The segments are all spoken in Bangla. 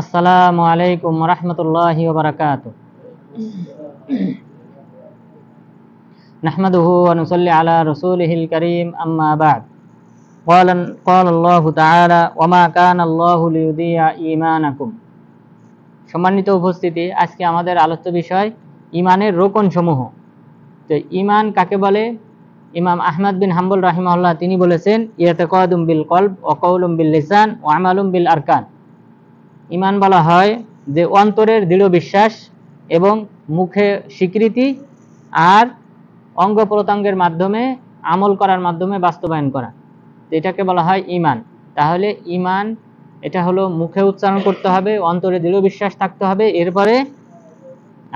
আসসালামু আলাইকুম نحمده ونصلي على رسوله الكريم أما بعد قال, قال الله تعالى وما كان الله إيمانكم সম্মানিত উপস্থিতি আজকে আমাদের আলোচ্য বিষয় ইমানের রোকন সমূহ তো ইমান কাকে বলে ইমাম আহমদ বিন হাম্বুল রাহিমাল্লাহ তিনি বলেছেন ইয়াতেকদুম বিল কল্ব ওকৌলুম বিল লিসান ও আমালুম বিল আরকান ইমান বলা হয় যে অন্তরের দৃঢ় বিশ্বাস এবং মুখে স্বীকৃতি আর অঙ্গ প্রত্যঙ্গের মাধ্যমে আমল করার মাধ্যমে বাস্তবায়ন করা এটাকে বলা হয় ইমান তাহলে ইমান এটা হলো মুখে উচ্চারণ করতে হবে অন্তরে দৃঢ় বিশ্বাস থাকতে হবে এরপরে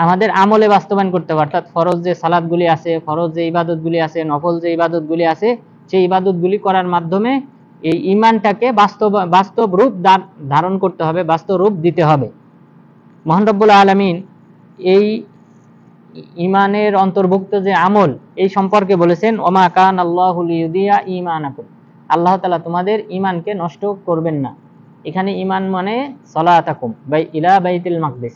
আমাদের আমলে বাস্তবায়ন করতে হবে অর্থাৎ ফরজ যে সালাদগুলি আছে ফরজ যে ইবাদতগুলি আছে নফল যে ইবাদতগুলি আছে সেই ইবাদতগুলি করার মাধ্যমে এই ইমানটাকে বাস্তব বাস্তব রূপ ধারণ করতে হবে বাস্তব রূপ দিতে হবে মহানরব্বুল আলমিন এই ইমানের অন্তর্ভুক্ত যে আমল এই সম্পর্কে বলেছেন ওমা কান আল্লাহুলিয়া ইমান আকুল আল্লাহ তালা তোমাদের ইমানকে নষ্ট করবেন না এখানে ইমান মানে সলাত আকুম বাই ইলা বাইতুল মাকদেশ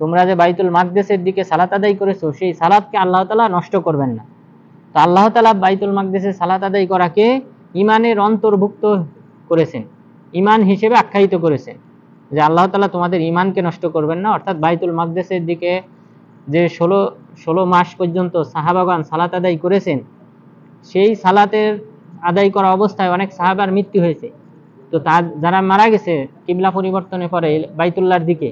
তোমরা যে বাইতুল মাকদেশের দিকে সালাত আদায় করেছো সেই সালাতকে আল্লাহ তালা নষ্ট করবেন না তো আল্লাহ তালা বাইতুল মাকদেশের সালাত আদায় করাকে ইমানের অন্তর্ভুক্ত করেছেন ইমান হিসেবে আখ্যায়িত করেছেন যে আল্লাহ তালা তোমাদের ইমানকে নষ্ট করবেন না অর্থাৎ বাইতুল মাকদেসের দিকে যে ষোলো ষোলো মাস পর্যন্ত সাহাবাগান সালাত আদায় করেছেন সেই সালাতের আদায় করা অবস্থায় অনেক সাহাবার মৃত্যু হয়েছে তো তার যারা মারা গেছে কিবলা পরিবর্তনের পরে বাইতুল্লার দিকে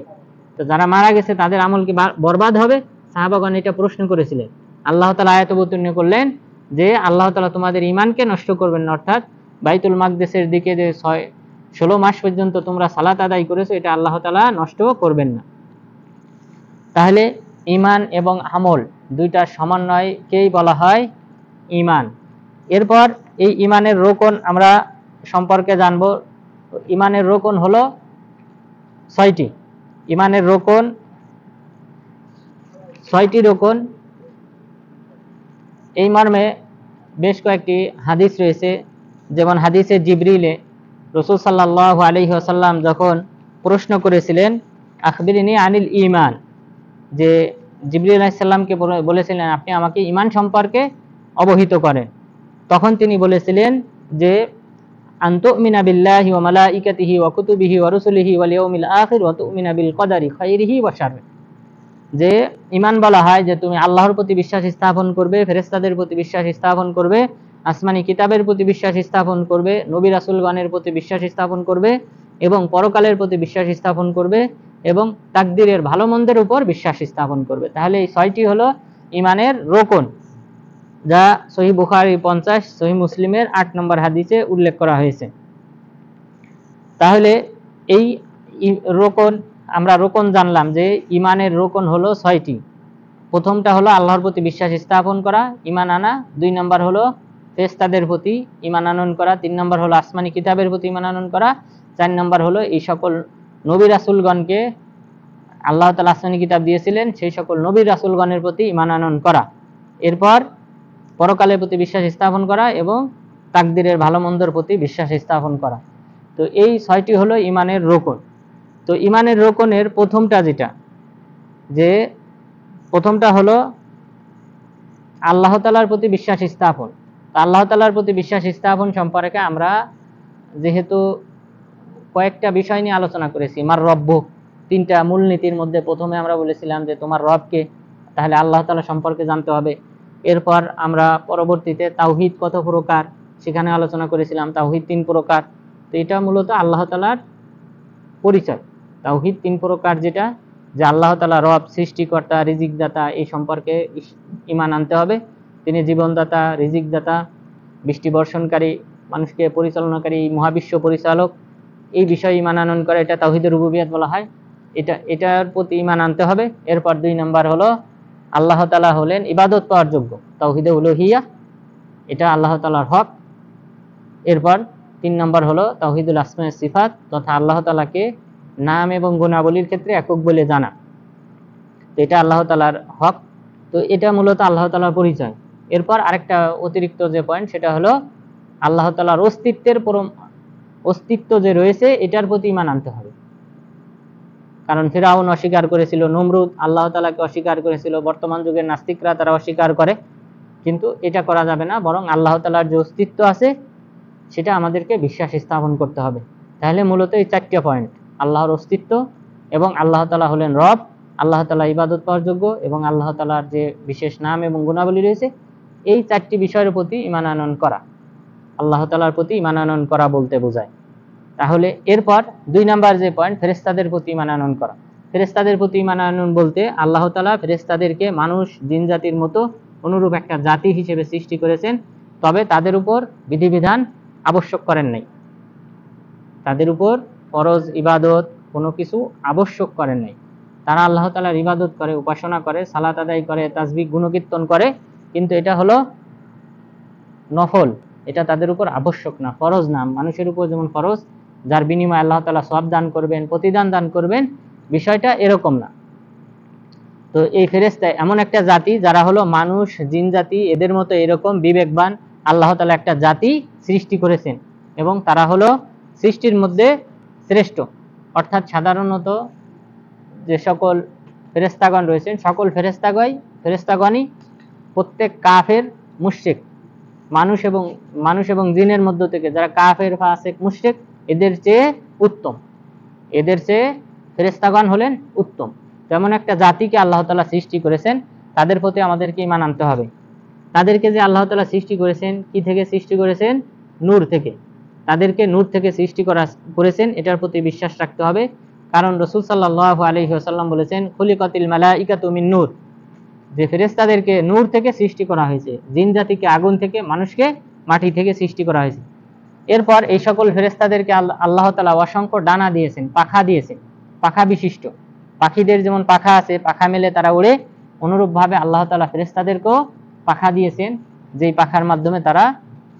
তো যারা মারা গেছে তাদের আমল কি বরবাদ হবে সাহাবাগান এটা প্রশ্ন করেছিলেন আল্লাহ তালা আয়াতবতীর্ণ করলেন যে আল্লাহ তালা তোমাদের ইমানকে নষ্ট করবেন না অর্থাৎ বাইতুল মাকদেশের দিকে যে ছয় ষোলো মাস পর্যন্ত তোমরা সালাত আদায় করেছো এটা আল্লাহ তালা নষ্ট করবেন না তাহলে ইমান এবং আমল দুইটা সমন্বয়কেই বলা হয় ইমান এরপর এই ইমানের রোকন আমরা সম্পর্কে জানব ইমানের রোকন হলো ছয়টি ইমানের রোকন ছয়টি রোকন এই মর্মে বেশ কয়েকটি হাদিস রয়েছে যেমন হাদিসে জিবরিলে রসুল সাল্লাহ আলি আসাল্লাম যখন প্রশ্ন করেছিলেন আখবিরিনী আনিল ইমান যে জিবরি আলাহিসাল্লামকে বলেছিলেন আপনি আমাকে ইমান সম্পর্কে অবহিত করেন তখন তিনি বলেছিলেন যে আন্তমিনা ওমালা ইকাতিহি ওকুতুবিহি ওরসুলিহি ওয়ালিউমিল আখির ওয়া কদারি খৈরিহি বসার যে ইমান বলা হয় যে তুমি আল্লাহর প্রতি বিশ্বাস স্থাপন করবে ফেরেস্তাদের প্রতি বিশ্বাস স্থাপন করবে আসমানি কিতাবের প্রতি বিশ্বাস স্থাপন করবে নবী রাসুলগণের প্রতি বিশ্বাস স্থাপন করবে এবং পরকালের প্রতি বিশ্বাস স্থাপন করবে এবং তাকদিরের ভালো মন্দের উপর বিশ্বাস স্থাপন করবে তাহলে এই ছয়টি হলো ইমানের রোকন যা সহি বুখারি পঞ্চাশ সহি মুসলিমের আট নম্বর হাদিসে উল্লেখ করা হয়েছে তাহলে এই রোকন আমরা রোকন জানলাম যে ইমানের রোকন হলো ছয়টি প্রথমটা হলো আল্লাহর প্রতি বিশ্বাস স্থাপন করা ইমান আনা দুই নম্বর হলো ফেস্তাদের প্রতি ইমান আনন করা তিন নম্বর হলো আসমানি কিতাবের প্রতি ইমান আনন করা চার নম্বর হলো এই সকল নবী রাসুলগণকে আল্লাহ তালা আসমানি কিতাব দিয়েছিলেন সেই সকল নবী রাসুলগণের প্রতি ইমান আনন করা এরপর পরকালের প্রতি বিশ্বাস স্থাপন করা এবং তাকদিরের ভালো মন্দর প্রতি বিশ্বাস স্থাপন করা তো এই ছয়টি হলো ইমানের রোকন তো ইমানের রোকনের প্রথমটা যেটা যে প্রথমটা হলো আল্লাহ তালার প্রতি বিশ্বাস স্থাপন আল্লাহ তালার প্রতি বিশ্বাস স্থাপন সম্পর্কে আমরা যেহেতু কয়েকটা বিষয় নিয়ে আলোচনা করেছি মার রব্য তিনটা মূলনীতির মধ্যে প্রথমে আমরা বলেছিলাম যে তোমার রবকে তাহলে আল্লাহ তালা সম্পর্কে জানতে হবে এরপর আমরা পরবর্তীতে তাওহিদ কত প্রকার সেখানে আলোচনা করেছিলাম তাওহিদ তিন প্রকার তো এটা মূলত আল্লাহ তালার পরিচয় তাওহিদ তিন প্রকার যেটা যে আল্লাহ তালা রব সৃষ্টিকর্তা রিজিকদাতা এই সম্পর্কে ইমান আনতে হবে তিনি জীবনদাতা রিজিকদাতা বৃষ্টি বর্ষণকারী মানুষকে পরিচালনাকারী মহাবিশ্ব পরিচালক এই বিষয়ে ইমান আনন করা এটা তাহিদের রুবুবিয়াত বলা হয় এটা এটার প্রতি ইমান আনতে হবে এরপর দুই নম্বর হলো আল্লাহ তালা হলেন ইবাদত পাওয়ার যোগ্য তাহিদে উলহিয়া এটা আল্লাহ তালার হক এরপর তিন নম্বর হলো তাহিদুল আসমায় সিফাত তথা আল্লাহ তালাকে নাম এবং গুণাবলীর ক্ষেত্রে একক বলে জানা এটা আল্লাহ তালার হক তো এটা মূলত আল্লাহ তালার পরিচয় এরপর আরেকটা অতিরিক্ত যে পয়েন্ট সেটা হলো আল্লাহ তালার অস্তিত্বের পরম অস্তিত্ব যে রয়েছে এটার প্রতি ইমান আনতে হবে কারণ ফেরাউন অস্বীকার করেছিল নমরুদ আল্লাহ তালাকে অস্বীকার করেছিল বর্তমান যুগের নাস্তিকরা তারা অস্বীকার করে কিন্তু এটা করা যাবে না বরং আল্লাহ তালার যে অস্তিত্ব আছে সেটা আমাদেরকে বিশ্বাস স্থাপন করতে হবে তাহলে মূলত এই চারটে পয়েন্ট আল্লাহর অস্তিত্ব এবং আল্লাহ তালা হলেন রব আল্লাহ তালা ইবাদত পাওয়ার যোগ্য এবং আল্লাহ তালার যে বিশেষ নাম এবং গুণাবলী রয়েছে এই চারটি বিষয়ের প্রতি আনয়ন করা আল্লাহ তালার প্রতি ইমানানন করা বলতে বোঝায় তাহলে এরপর দুই নাম্বার যে পয়েন্ট ফেরেস্তাদের প্রতি আনয়ন করা ফেরেস্তাদের প্রতি আনয়ন বলতে আল্লাহ তালা ফেরেস্তাদেরকে মানুষ দিন জাতির মতো অনুরূপ একটা জাতি হিসেবে সৃষ্টি করেছেন তবে তাদের উপর বিধিবিধান আবশ্যক করেন নাই তাদের উপর ফরজ ইবাদত কোনো কিছু আবশ্যক করেন নাই তারা আল্লাহ তালার ইবাদত করে উপাসনা করে সালাত আদায় করে তাজবি গুণকীর্তন করে কিন্তু এটা হলো নফল এটা তাদের উপর আবশ্যক না ফরজ না মানুষের উপর যেমন ফরজ যার বিনিময়ে আল্লাহ তালা সব দান করবেন প্রতিদান দান করবেন বিষয়টা এরকম না তো এই ফেরেস্তায় এমন একটা জাতি যারা হলো মানুষ জিন জাতি এদের মতো এরকম বিবেকবান আল্লাহ তালা একটা জাতি সৃষ্টি করেছেন এবং তারা হলো সৃষ্টির মধ্যে শ্রেষ্ঠ অর্থাৎ সাধারণত যে সকল ফেরেস্তাগণ রয়েছেন সকল ফেরেস্তাগই ফেরেস্তাগণই প্রত্যেক কাফের মুশেক মানুষ এবং মানুষ এবং জিনের মধ্য থেকে যারা কাফের ফাশেক মুশেক এদের চেয়ে উত্তম এদের চেয়ে ফেরেস্তাগণ হলেন উত্তম যেমন একটা জাতিকে আল্লাহ তালা সৃষ্টি করেছেন তাদের প্রতি আমাদেরকে ইমান আনতে হবে তাদেরকে যে আল্লাহ তালা সৃষ্টি করেছেন কি থেকে সৃষ্টি করেছেন নূর থেকে তাদেরকে নূর থেকে সৃষ্টি করা করেছেন এটার প্রতি বিশ্বাস রাখতে হবে কারণ রসুল সাল্লাহ আলহি আসাল্লাম বলেছেন খলিকতিল মালা ইকা তুমি নূর যে ফেরেস্তাদেরকে নূর থেকে সৃষ্টি করা হয়েছে জিন জাতিকে আগুন থেকে মানুষকে মাটি থেকে সৃষ্টি করা হয়েছে এরপর এই সকল ফেরেস্তাদেরকে আল্লাহ তালা অসংখ্য ডানা দিয়েছেন পাখা দিয়েছেন পাখা বিশিষ্ট পাখিদের যেমন পাখা আছে পাখা মেলে তারা উড়ে অনুরূপভাবে আল্লাহ তালা ফেরেস্তাদেরকেও পাখা দিয়েছেন যেই পাখার মাধ্যমে তারা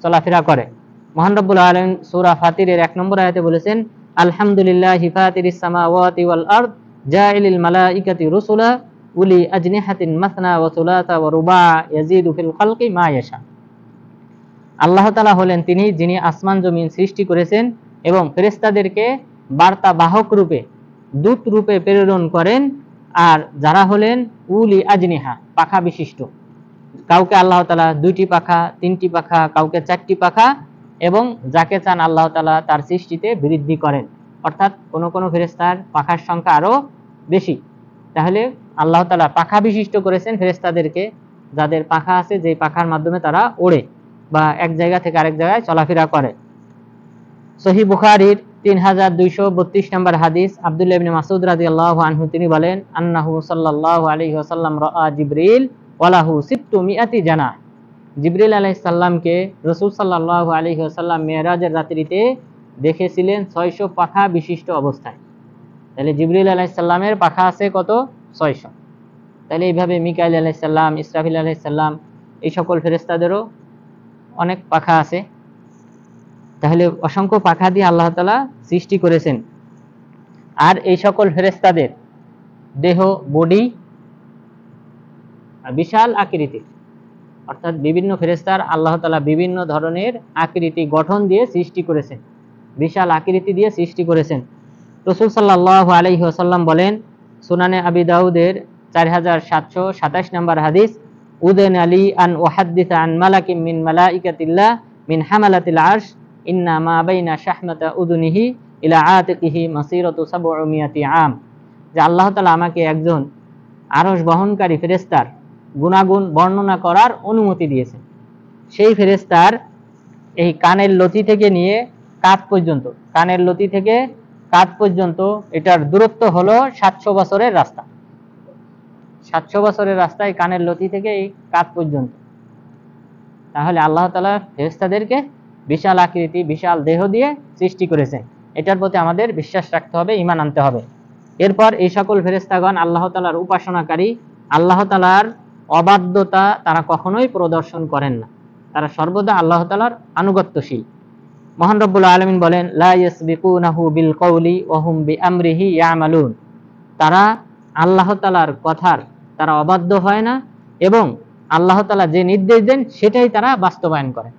চলাফেরা করে আলম সুরা ফাতিরের এক নম্বর বলেছেন আলহামদুলিল্লাহ হিফাতির ইসামাওয়াতি ওয়াল জাইলিল উলি মাসনা সুলাতা রুবা ইয়াজিদু ফিল খালকি মা ইয়াশা আল্লাহ হলেন তিনি যিনি আসমান জমিন সৃষ্টি করেছেন এবং ফেরেস্তাদেরকে বার্তা বাহক রূপে দূত রূপে প্রেরণ করেন আর যারা হলেন উলি আজনিহা পাখা বিশিষ্ট কাউকে আল্লাহ তালা দুইটি পাখা তিনটি পাখা কাউকে চারটি পাখা এবং যাকে চান আল্লাহ তালা তার সৃষ্টিতে বৃদ্ধি করেন অর্থাৎ কোন কোনো ফেরেস্তার পাখার সংখ্যা আরও বেশি তাহলে আল্লাহ তালা পাখা বিশিষ্ট করেছেন ফেরেস্তাদেরকে যাদের পাখা আছে যে পাখার মাধ্যমে তারা ওড়ে বা এক জায়গা থেকে আরেক জায়গায় চলাফেরা করে সহি বুখারির তিন হাজার দুইশো বত্রিশ নম্বর হাদিস আবদুল্লাহ ইবিন মাসুদ রাজি আল্লাহ আনহু তিনি বলেন আন্নাহু সাল্লাহ আলী ওসাল্লাম রা জিবরিল ওয়ালাহু সিত্তু মিয়াতি জানা জিবরিল আলাইসাল্লামকে রসুল সাল্লাহ আলী সাল্লাম মেয়েরাজের রাত্রিতে দেখেছিলেন ছয়শো পাখা বিশিষ্ট অবস্থায় তাহলে জিবরিল আলাইসাল্লামের পাখা আছে কত ছয়শো তাহলে এইভাবে মিকাইল আলাইসাল্লাম ইসরাফিল আলাইসাল্লাম এই সকল ফেরেস্তাদেরও অনেক পাখা আছে তাহলে অসংখ্য পাখা দিয়ে আল্লাহ তালা সৃষ্টি করেছেন আর এই সকল ফেরেস্তাদের দেহ বডি বিশাল আকৃতির অর্থাৎ বিভিন্ন ফেরেস্তার আল্লাহ তালা বিভিন্ন ধরনের আকৃতি গঠন দিয়ে সৃষ্টি করেছেন বিশাল আকৃতি দিয়ে সৃষ্টি করেছেন রসুল সাল্লাহ আলহি আসাল্লাম বলেন সুনানে আবি দাউদের চার হাজার সাতশো সাতাশ নম্বর হাদিস উদেন আলী আন ওহাদ্দিস আন মালাকি মিন মালাইকাতিল্লা মিন হামালাতিল আর্শ ইন্না মা বাইনা শাহমাতা উদুনিহি ইলা আতিহি মাসিরত সাবমিয়াতি আম যে আল্লাহ তালা আমাকে একজন আরস বহনকারী ফেরেস্তার গুণাগুণ বর্ণনা করার অনুমতি দিয়েছে সেই ফেরেস্তার এই কানের লতি থেকে নিয়ে কাত পর্যন্ত কানের লতি থেকে কাত পর্যন্ত এটার দূরত্ব হলো সাতশো বছরের রাস্তা সাতশো বছরের রাস্তায় কানের লতি থেকে এই কাত পর্যন্ত তাহলে আল্লাহ তালা ফেরেস্তাদেরকে বিশাল আকৃতি বিশাল দেহ দিয়ে সৃষ্টি করেছে এটার প্রতি আমাদের বিশ্বাস রাখতে হবে ইমান আনতে হবে এরপর এই সকল ফেরেস্তাগণ আল্লাহ তালার উপাসনাকারী আল্লাহ তালার অবাধ্যতা তারা কখনোই প্রদর্শন করেন না তারা সর্বদা আল্লাহ তালার আনুগত্যশীল মহান রব্বুল আলমিন বলেন লাহু বিল কৌলি ওহুম বি আমরিহি ইয়ামালুন তারা আল্লাহ তালার কথার তারা অবাধ্য হয় না এবং আল্লাহ তালা যে নির্দেশ দেন সেটাই তারা বাস্তবায়ন করেন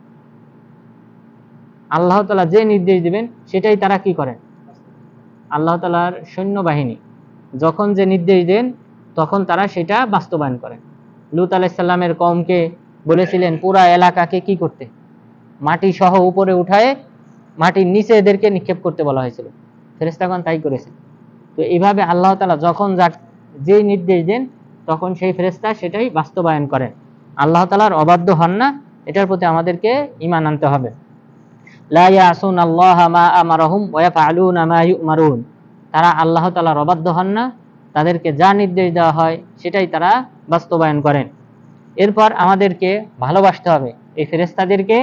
আল্লাহ তালা যে নির্দেশ দিবেন সেটাই তারা কি করেন আল্লাহ তালার সৈন্যবাহিনী যখন যে নির্দেশ দেন তখন তারা সেটা বাস্তবায়ন করেন লুত আলাইসাল্লামের কমকে বলেছিলেন পুরা এলাকাকে কি করতে মাটি সহ উপরে উঠায় মাটির নিচে এদেরকে নিক্ষেপ করতে বলা হয়েছিল ফেরেস্তাগণ তাই করেছে তো এইভাবে আল্লাহ তালা যখন যা যে নির্দেশ দেন তখন সেই ফেরেস্তা সেটাই বাস্তবায়ন করেন আল্লাহ তালার অবাধ্য হন না এটার প্রতি আমাদেরকে ইমান আনতে হবে তারা আল্লাহ তালার অবাধ্য হন না তাদেরকে যা নির্দেশ দেওয়া হয় সেটাই তারা বাস্তবায়ন করেন এরপর আমাদেরকে ভালোবাসতে হবে এই ফেরেস্তাদেরকে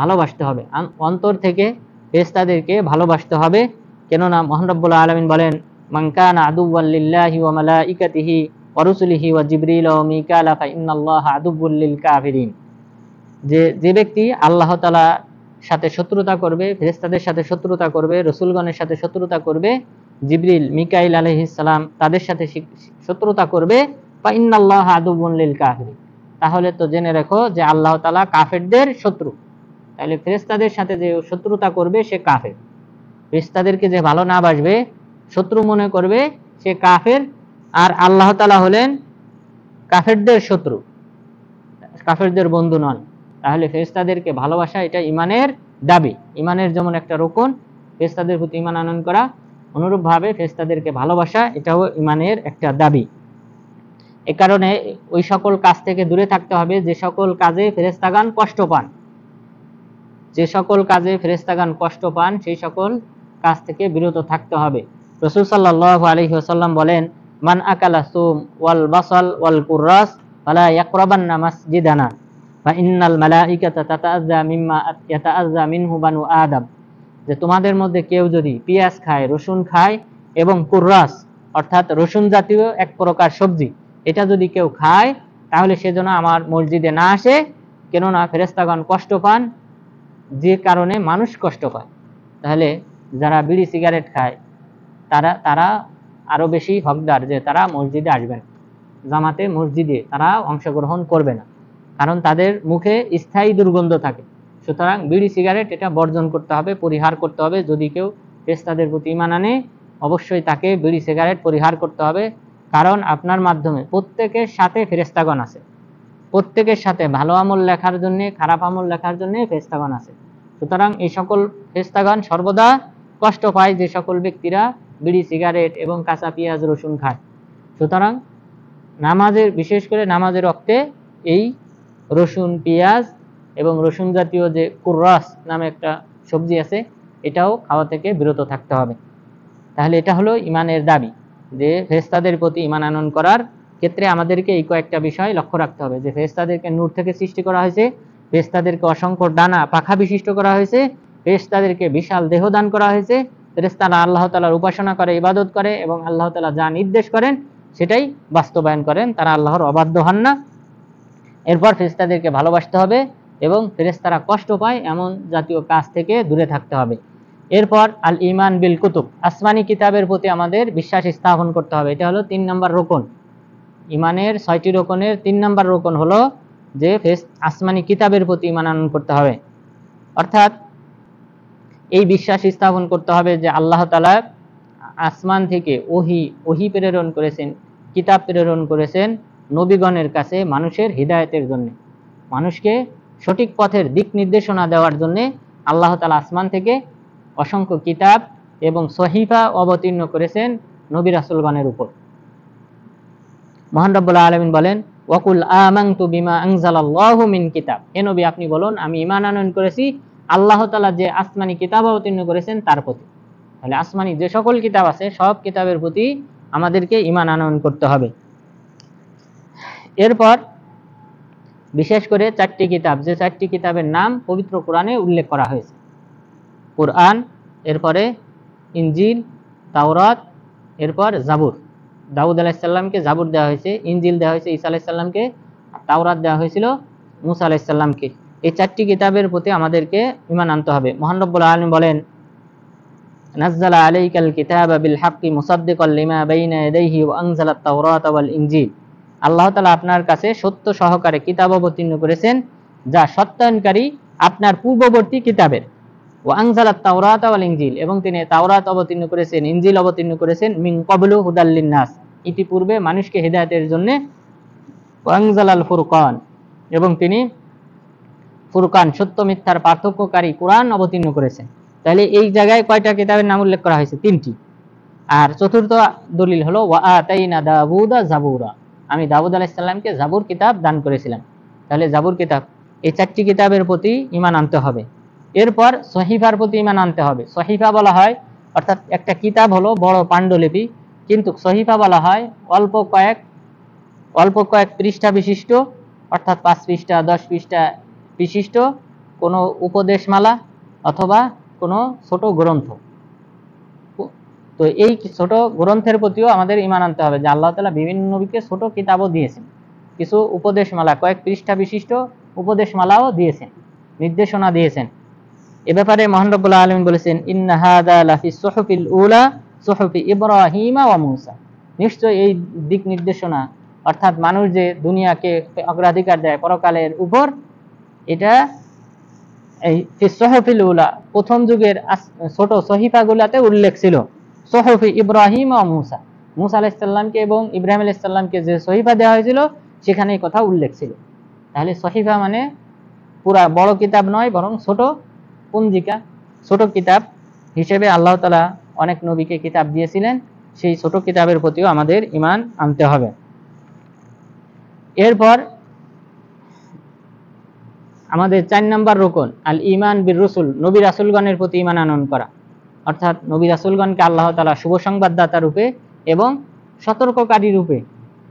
ভালোবাসতে হবে অন্তর থেকে ফেরেস্তাদেরকে ভালোবাসতে হবে কেননা মোহানরবুল্লা আলমিন বলেন মাংকান আদুবাল্লিল্লাহি ওয়া মালাইকাতিহি ওয়া রুসুলিহি ওয়া জিবরিল ওয়া মিকালা ফা ইন্নাল্লাহা আদুবুল লিল কাফিরিন যে যে ব্যক্তি আল্লাহ তাআলার সাথে শত্রুতা করবে ফেরেশতাদের সাথে শত্রুতা করবে রসুলগণের সাথে শত্রুতা করবে জিবরিল মিকাইল আলহিসাম তাদের সাথে শত্রুতা করবে বা ইন্নাল্লাহ আদুবুল্লিল কাহরি তাহলে তো জেনে রেখো যে আল্লাহ তালা কাফেরদের শত্রু তাহলে ফেরেস্তাদের সাথে যে শত্রুতা করবে সে কাফের ফেরিস্তাদেরকে যে ভালো না বাসবে শত্রু মনে করবে সে কাফের আর আল্লাহ তালা হলেন কাফেরদের শত্রু কাফেরদের বন্ধু নন তাহলে ফেরিস্তাদেরকে ভালোবাসা এটা ইমানের দাবি ইমানের যেমন একটা রোকন ফেরিস্তাদের প্রতি ইমান আনয়ন করা অনুরূপভাবে ফেরেশতাদেরকে ভালোবাসা এটাও ইমানের একটা দাবি এ কারণে ওই সকল কাজ থেকে দূরে থাকতে হবে যে সকল কাজে ফেরেস্তাগান কষ্ট পান যে সকল কাজে ফেরেস্তাগান কষ্ট পান সেই সকল কাজ থেকে বিরত থাকতে হবে রসুল সাল্লাহ আলহিহাসাল্লাম বলেন মান আকালা সুম ওয়াল বাসল ওয়াল কুর্রাস ফালা ইয়াকরাবান্না মাসজিদানা ফা ইন্নাল মালাইকাতা তাতাআযযা মিম্মা ইয়াতাআযযা মিনহু বানু আদম যে তোমাদের মধ্যে কেউ যদি পেঁয়াজ খায় রসুন খায় এবং কুর্রাস অর্থাৎ রসুন জাতীয় এক প্রকার সবজি এটা যদি কেউ খায় তাহলে সে যেন আমার মসজিদে না আসে কেননা ফেরেস্তাগণ কষ্ট পান যে কারণে মানুষ কষ্ট পায় তাহলে যারা বিড়ি সিগারেট খায় তারা তারা আরও বেশি হকদার যে তারা মসজিদে আসবেন জামাতে মসজিদে তারা অংশগ্রহণ করবে না কারণ তাদের মুখে স্থায়ী দুর্গন্ধ থাকে সুতরাং বিড়ি সিগারেট এটা বর্জন করতে হবে পরিহার করতে হবে যদি কেউ ফেরেস্তাদের প্রতি ইমান আনে অবশ্যই তাকে বিড়ি সিগারেট পরিহার করতে হবে কারণ আপনার মাধ্যমে প্রত্যেকের সাথে ফেরেস্তাগণ আছে প্রত্যেকের সাথে ভালো আমল লেখার জন্য খারাপ আমল লেখার জন্য ফেরেস্তাগণ আছে সুতরাং এই সকল ফেরেস্তাগণ সর্বদা কষ্ট পায় যে সকল ব্যক্তিরা বিড়ি সিগারেট এবং কাঁচা পেঁয়াজ রসুন খায় সুতরাং নামাজের বিশেষ করে নামাজের রক্তে এই রসুন পেঁয়াজ এবং রসুন জাতীয় যে কুর্রাস নামে একটা সবজি আছে এটাও খাওয়া থেকে বিরত থাকতে হবে তাহলে এটা হলো ইমানের দাবি যে ফেরেস্তাদের প্রতি ইমান আনন করার ক্ষেত্রে আমাদেরকে এই কয়েকটা বিষয় লক্ষ্য রাখতে হবে যে ফেরেস্তাদেরকে নূর থেকে সৃষ্টি করা হয়েছে ফেরেস্তাদেরকে অসংখ্য ডানা পাখা বিশিষ্ট করা হয়েছে ফেরেস্তাদেরকে বিশাল দেহ দান করা হয়েছে ফেরেস্তারা আল্লাহ তালার উপাসনা করে ইবাদত করে এবং আল্লাহ তালা যা নির্দেশ করেন সেটাই বাস্তবায়ন করেন তারা আল্লাহর অবাধ্য হন না এরপর ফেরেস্তাদেরকে ভালোবাসতে হবে এবং ফেরেস্তারা কষ্ট পায় এমন জাতীয় কাজ থেকে দূরে থাকতে হবে এরপর আল ইমান বিল কুতুব আসমানি কিতাবের প্রতি আমাদের বিশ্বাস স্থাপন করতে হবে এটা হলো তিন নম্বর রোকন ইমানের ছয়টি রোকনের তিন নম্বর রোকন হলো যে ফেস আসমানি কিতাবের প্রতি ইমান আনন করতে হবে অর্থাৎ এই বিশ্বাস স্থাপন করতে হবে যে আল্লাহ তালা আসমান থেকে ওহি ওহি প্রেরণ করেছেন কিতাব প্রেরণ করেছেন নবীগণের কাছে মানুষের হৃদায়তের জন্য মানুষকে সঠিক পথের দিক নির্দেশনা দেওয়ার জন্য আল্লাহ তালা আসমান থেকে অসংখ্য কিতাব এবং সহিফা অবতীর্ণ করেছেন নবী রাসুলগণের উপর মোহানরবুল্লাহ আলমিন বলেন ওকুল আমাং তু বিমা কিতাব এ নবী আপনি বলুন আমি ইমান আনয়ন করেছি আল্লাহ তালা যে আসমানি কিতাব অবতীর্ণ করেছেন তার প্রতি তাহলে আসমানি যে সকল কিতাব আছে সব কিতাবের প্রতি আমাদেরকে ইমান আনয়ন করতে হবে এরপর বিশেষ করে চারটি কিতাব যে চারটি কিতাবের নাম পবিত্র কোরআনে উল্লেখ করা হয়েছে কোরআন এরপরে ইঞ্জিল তাওরাত এরপর জাবুর দাউদ আলাহিসাল্লামকে জাবুর দেওয়া হয়েছে ইঞ্জিল দেওয়া হয়েছে ঈসা আলাহিসাল্লামকে তাওরাত দেওয়া হয়েছিল মুসা আলাহিসাল্লামকে এই চারটি কিতাবের প্রতি আমাদেরকে ইমান আনতে হবে মহানব্বুল আলম বলেন নাজাল আলাইকাল কিতাব বিল হাক্কি মুসাদ্দিকাল লিমা বাইনা ইয়াদাইহি ওয়া আনজালাত তাওরাত ওয়াল ইনজিল আল্লাহ তালা আপনার কাছে সত্য সহকারে কিতাব অবতীর্ণ করেছেন যা সত্যায়নকারী আপনার পূর্ববর্তী কিতাবের ও আংজালাত তাওরাত ইঞ্জিল এবং তিনি তাওরাত অবতীর্ণ করেছেন ইঞ্জিল অবতীর্ণ করেছেন মিন কবল হুদাল্লিন নাস ইতিপূর্বে মানুষকে হৃদায়তের জন্য ওয়াংজালাল ফুরকান এবং তিনি ফুরকান সত্য মিথ্যার পার্থক্যকারী কোরআন অবতীর্ণ করেছেন তাহলে এই জায়গায় কয়টা কিতাবের নাম উল্লেখ করা হয়েছে তিনটি আর চতুর্থ দলিল হলো ওয়া আতাইনা দাউদা জাবুরা আমি দাবুদ আলাইসাল্লামকে জাবুর কিতাব দান করেছিলাম তাহলে জাবুর কিতাব এই চারটি কিতাবের প্রতি ইমান আনতে হবে এরপর সহিফার প্রতি ইমান আনতে হবে সহিফা বলা হয় অর্থাৎ একটা কিতাব হলো বড় পাণ্ডুলিপি কিন্তু সহিফা বলা হয় অল্প কয়েক অল্প কয়েক পৃষ্ঠা বিশিষ্ট অর্থাৎ পাঁচ পৃষ্ঠা দশ পৃষ্ঠা বিশিষ্ট কোনো উপদেশমালা অথবা কোনো ছোট গ্রন্থ তো এই ছোট গ্রন্থের প্রতিও আমাদের ইমান আনতে হবে যে আল্লাহ তালা বিভিন্ন নবীকে ছোট কিতাবও দিয়েছেন কিছু উপদেশমালা কয়েক পৃষ্ঠা বিশিষ্ট উপদেশমালাও দিয়েছেন নির্দেশনা দিয়েছেন এ ব্যাপারে মোহানরবুল্লাহ আলম বলেছেন ইন্নাহাদা ইব্রাহিমা নিশ্চয় এই দিক নির্দেশনা অর্থাৎ মানুষ যে দুনিয়াকে অগ্রাধিকার দেয় পরকালের উপর এটা এই সহফিল উলা প্রথম যুগের ছোট সহিফাগুলাতে উল্লেখ ছিল সহফি ইব্রাহিম ও মুসা মুসা আলাহ ইসলামকে এবং ইব্রাহিম আলাহ ইসলামকে যে সহিফা দেওয়া হয়েছিল সেখানে এই কথা উল্লেখ ছিল তাহলে সহিফা মানে পুরা বড় কিতাব নয় বরং ছোট পঞ্জিকা ছোট কিতাব হিসেবে আল্লাহ তালা অনেক নবীকে কিতাব দিয়েছিলেন সেই ছোট কিতাবের প্রতিও আমাদের ইমান আনতে হবে এরপর আমাদের চার নম্বর রোকন আল ইমান বীর রসুল নবী রাসুলগণের প্রতি ইমান আনন করা অর্থাৎ নবী রাসুলগণকে আল্লাহ তালা শুভ সংবাদদাতা রূপে এবং সতর্ককারী রূপে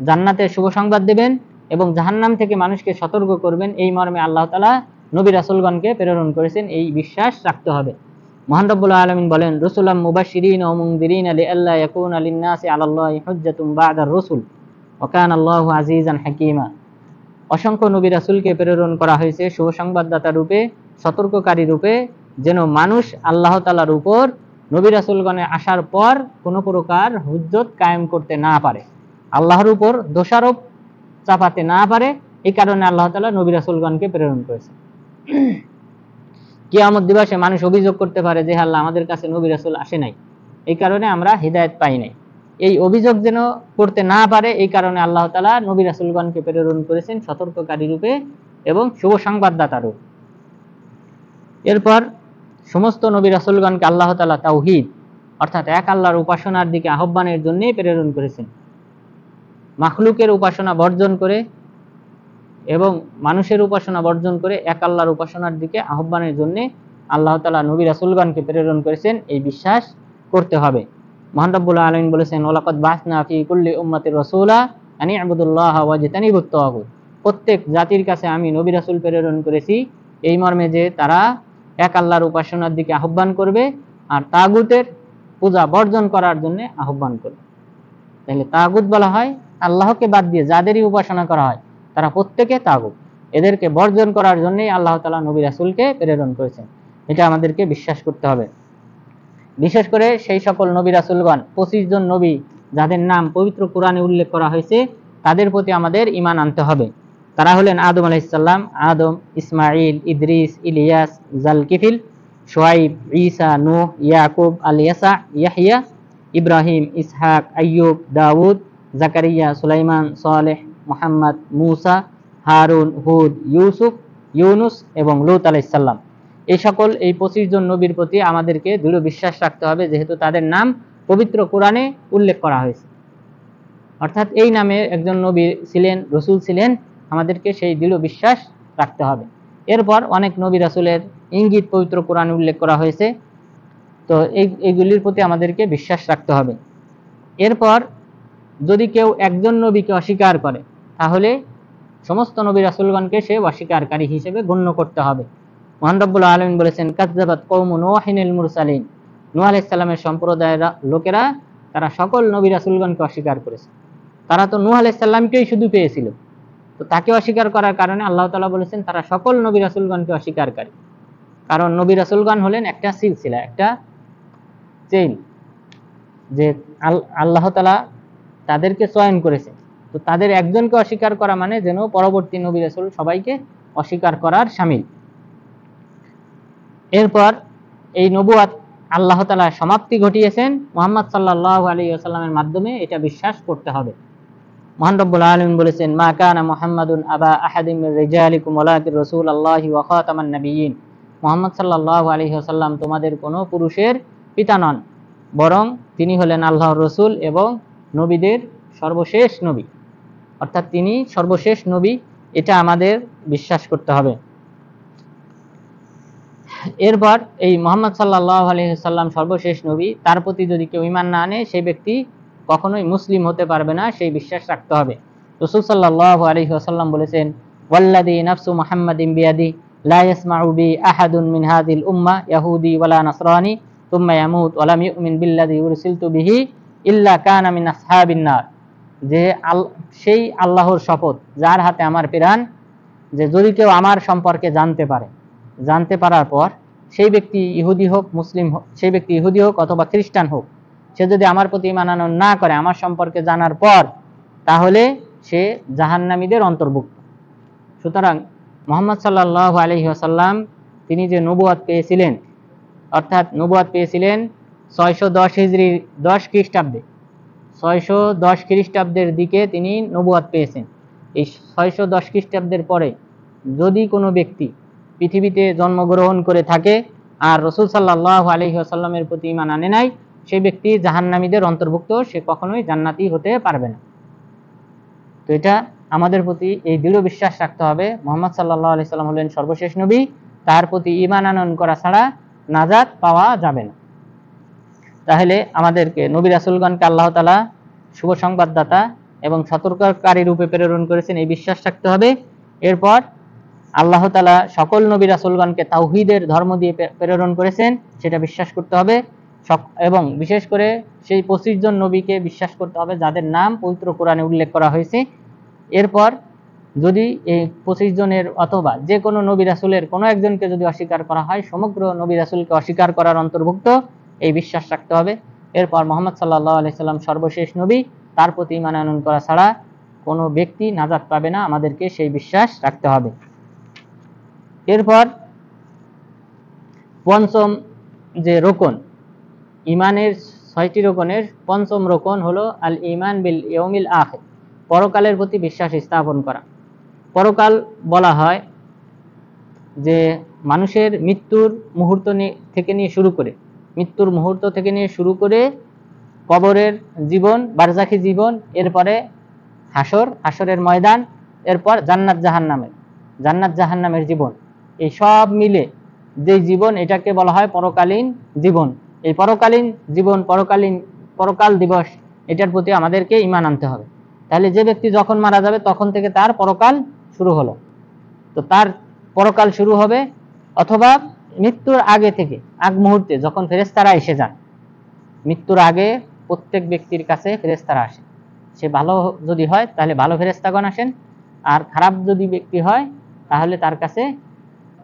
জান্নাতের শুভ সংবাদ দেবেন এবং জাহান্নাম থেকে মানুষকে সতর্ক করবেন এই মর্মে আল্লাহ তালা নবী রাসুলগণকে প্রেরণ করেছেন এই বিশ্বাস রাখতে হবে মহান রব্বুল আলমিন বলেন রসুলাম মুবাসিরিন ও মুংদিরিন আলী আল্লাহ ইয়াকুন আলিন্নাসি আল্লাহ হজ্জাতুম বাদার রসুল ওকান আল্লাহ আজিজান হাকিমা অসংখ্য নবী রাসুলকে প্রেরণ করা হয়েছে শুভ সংবাদদাতা রূপে সতর্ককারী রূপে যেন মানুষ আল্লাহ তালার উপর নবী রাসুলগণে আসার পর কোনো প্রকার হুজ্জত কায়েম করতে না পারে আল্লাহর উপর দোষারোপ চাপাতে না পারে এই কারণে আল্লাহ তালা নবী রাসুলগণকে প্রেরণ করেছে কিয়ামত দিবসে মানুষ অভিযোগ করতে পারে যে আল্লাহ আমাদের কাছে নবী রাসুল আসে নাই এই কারণে আমরা হৃদায়ত পাই নাই এই অভিযোগ যেন করতে না পারে এই কারণে আল্লাহ তালা নবী রাসুলগণকে প্রেরণ করেছেন সতর্ককারী রূপে এবং শুভ সংবাদদাতা রূপ এরপর সমস্ত নবী রাসুলগণকে আল্লাহ তালা তাওহিদ অর্থাৎ এক আল্লাহর উপাসনার দিকে আহ্বানের জন্যেই প্রেরণ করেছেন মাখলুকের উপাসনা বর্জন করে এবং মানুষের উপাসনা বর্জন করে এক আল্লাহর উপাসনার দিকে আহ্বানের জন্য আল্লাহ তালা নবী রাসুলগণকে প্রেরণ করেছেন এই বিশ্বাস করতে হবে মহানবুল আলমিন বলেছেন ওলাকত বাসনা ফি কুল্লি উম্মাতির রসুলা আনি আবুদুল্লাহ ওয়াজিতানি বুত্তাহুদ প্রত্যেক জাতির কাছে আমি নবী রাসুল প্রেরণ করেছি এই মর্মে যে তারা এক আল্লাহর উপাসনার দিকে আহ্বান করবে আর তাগুতের পূজা বর্জন করার জন্য আহ্বান করবে তাহলে তাগুত বলা হয় আল্লাহকে বাদ দিয়ে যাদেরই উপাসনা করা হয় তারা প্রত্যেকে তাগুত এদেরকে বর্জন করার জন্যই আল্লাহ তালা নবী রাসুলকে প্রেরণ করেছেন এটা আমাদেরকে বিশ্বাস করতে হবে বিশেষ করে সেই সকল নবী রাসুলগণ পঁচিশ জন নবী যাদের নাম পবিত্র কোরআনে উল্লেখ করা হয়েছে তাদের প্রতি আমাদের ইমান আনতে হবে তারা হলেন আদম আলাইসাল্লাম আদম ইসমাইল ইদ্রিস ইলিয়াস জালকিফিল সোয়াইব ইসা নূহ ইয়াকুব আলিয়াসা ইয়াহিয়া ইব্রাহিম ইসহাক আয়ুব দাউদ জাকারিয়া সুলাইমান সালেহ মোহাম্মদ মুসা হারুন হুদ ইউসুফ ইউনুস এবং লুত আলাইসাল্লাম এই সকল এই পঁচিশ জন নবীর প্রতি আমাদেরকে দৃঢ় বিশ্বাস রাখতে হবে যেহেতু তাদের নাম পবিত্র কোরআনে উল্লেখ করা হয়েছে অর্থাৎ এই নামে একজন নবী ছিলেন রসুল ছিলেন আমাদেরকে সেই দৃঢ় বিশ্বাস রাখতে হবে এরপর অনেক নবী রাসুলের ইঙ্গিত পবিত্র কোরআন উল্লেখ করা হয়েছে তো এই এইগুলির প্রতি আমাদেরকে বিশ্বাস রাখতে হবে এরপর যদি কেউ একজন নবীকে অস্বীকার করে তাহলে সমস্ত নবী রাসুলগণকে সে অস্বীকারী হিসেবে গণ্য করতে হবে মহানরব্বুল আলমিন বলেছেন কাজাবাদ কৌম নোয়াহিনুল মুরসালিন নোয়া ইসলামের সম্প্রদায়ের লোকেরা তারা সকল নবী রাসুলগণকে অস্বীকার করেছে তারা তো নুয়াল ইসলামকেই শুধু পেয়েছিল তো তাকে অস্বীকার করার কারণে আল্লাহ তালা বলেছেন তারা সকল নবী রাসুলগণকে অস্বীকারী কারণ নবী রাসুলগণ হলেন একটা সিলসিলা একটা চেইন যে আল্লাহ তালা তাদেরকে চয়ন করেছে তো তাদের একজনকে অস্বীকার করা মানে যেন পরবর্তী নবী রাসুল সবাইকে অস্বীকার করার সামিল এরপর এই নবুয়াত আল্লাহ তালা সমাপ্তি ঘটিয়েছেন মোহাম্মদ সাল্লাহ আলী আসাল্লামের মাধ্যমে এটা বিশ্বাস করতে হবে মহান আলমিন বলেছেন মা কানা মোহাম্মদুল আবা আহাদিম রিজালিকুম ওলাকির রসুল আল্লাহি নবীন মোহাম্মদ সাল্লাহ আলহি আসাল্লাম তোমাদের কোনো পুরুষের পিতা নন বরং তিনি হলেন আল্লাহর রসুল এবং নবীদের সর্বশেষ নবী অর্থাৎ তিনি সর্বশেষ নবী এটা আমাদের বিশ্বাস করতে হবে এরপর এই মোহাম্মদ সাল্লাহ আলহি সাল্লাম সর্বশেষ নবী তার প্রতি যদি কেউ ইমান না আনে সেই ব্যক্তি কখনোই মুসলিম হতে পারবে না সেই বিশ্বাস রাখতে হবে রসুল সাল্লাহ আলী আসাল্লাম বলেছেন ওয়াল্লাদি নাফসু মোহাম্মদ ইম্বিয়াদি লা ইয়াসমাউ আহাদুন মিন হাদিল উম্মাহ ইয়াহুদি ওয়ালা নাসরানি তুম্মা ইয়ামুত ওয়ালাম ইউমিন উরসিল তু বিহি ইল্লা কান মিন আসহাবিন যে আল সেই আল্লাহর শপথ যার হাতে আমার প্রাণ যে যদি কেউ আমার সম্পর্কে জানতে পারে জানতে পারার পর সেই ব্যক্তি ইহুদি হোক মুসলিম হোক সেই ব্যক্তি ইহুদি হোক অথবা খ্রিস্টান হোক সে যদি আমার প্রতি মানানো না করে আমার সম্পর্কে জানার পর তাহলে সে জাহান্নামীদের অন্তর্ভুক্ত সুতরাং মোহাম্মদ সাল্লাহ আলহি আসাল্লাম তিনি যে নবুয়াদ পেয়েছিলেন অর্থাৎ নবুয়াদ পেয়েছিলেন ছয়শো দশ হিজড়ি দশ খ্রিস্টাব্দে ছয়শো দশ খ্রিস্টাব্দের দিকে তিনি নবুয়াদ পেয়েছেন এই ছয়শো দশ খ্রিস্টাব্দের পরে যদি কোনো ব্যক্তি পৃথিবীতে জন্মগ্রহণ করে থাকে আর রসুল সাল্লাহ আলহি আসাল্লামের প্রতি ইমান আনে নাই সেই ব্যক্তি জাহান্নামীদের অন্তর্ভুক্ত সে কখনোই জান্নাতি হতে পারবে না তো এটা আমাদের প্রতি এই দৃঢ় বিশ্বাস রাখতে হবে মোহাম্মদ সাল্লাহ আলি সাল্লাম হলেন সর্বশেষ নবী তার প্রতি ইমান আনন করা ছাড়া নাজাদ পাওয়া যাবে না তাহলে আমাদেরকে নবী রাসুলগণকে আল্লাহ তালা শুভ সংবাদদাতা এবং সতর্ককারী রূপে প্রেরণ করেছেন এই বিশ্বাস রাখতে হবে এরপর আল্লাহ তালা সকল নবী রাসুলগণকে তাওহিদের ধর্ম দিয়ে প্রেরণ করেছেন সেটা বিশ্বাস করতে হবে এবং বিশেষ করে সেই পঁচিশ জন নবীকে বিশ্বাস করতে হবে যাদের নাম পবিত্র কোরআনে উল্লেখ করা হয়েছে এরপর যদি এই পঁচিশ জনের অথবা যে কোনো নবী রাসুলের কোনো একজনকে যদি অস্বীকার করা হয় সমগ্র নবী রাসুলকে অস্বীকার করার অন্তর্ভুক্ত এই বিশ্বাস রাখতে হবে এরপর মোহাম্মদ সাল্লাহ সাল্লাম সর্বশেষ নবী তার প্রতি মানায়নন করা ছাড়া কোনো ব্যক্তি নাজাত পাবে না আমাদেরকে সেই বিশ্বাস রাখতে হবে এরপর পঞ্চম যে রোকন ইমানের ছয়টি রোকনের পঞ্চম রোকন হলো আল ইমান বিল ইয়মিল আখের পরকালের প্রতি বিশ্বাস স্থাপন করা পরকাল বলা হয় যে মানুষের মৃত্যুর মুহূর্ত থেকে নিয়ে শুরু করে মৃত্যুর মুহূর্ত থেকে নিয়ে শুরু করে কবরের জীবন বারজাখী জীবন এরপরে হাসর হাসরের ময়দান এরপর জান্নাত জাহান্নামের জান্নাত জাহান্নামের জীবন এই সব মিলে যে জীবন এটাকে বলা হয় পরকালীন জীবন এই পরকালীন জীবন পরকালীন পরকাল দিবস এটার প্রতি আমাদেরকে ইমান আনতে হবে তাহলে যে ব্যক্তি যখন মারা যাবে তখন থেকে তার পরকাল শুরু হলো তো তার পরকাল শুরু হবে অথবা মৃত্যুর আগে থেকে আগ মুহূর্তে যখন ফেরেস্তারা এসে যান মৃত্যুর আগে প্রত্যেক ব্যক্তির কাছে ফেরেস্তারা আসে সে ভালো যদি হয় তাহলে ভালো ফেরেস্তাগণ আসেন আর খারাপ যদি ব্যক্তি হয় তাহলে তার কাছে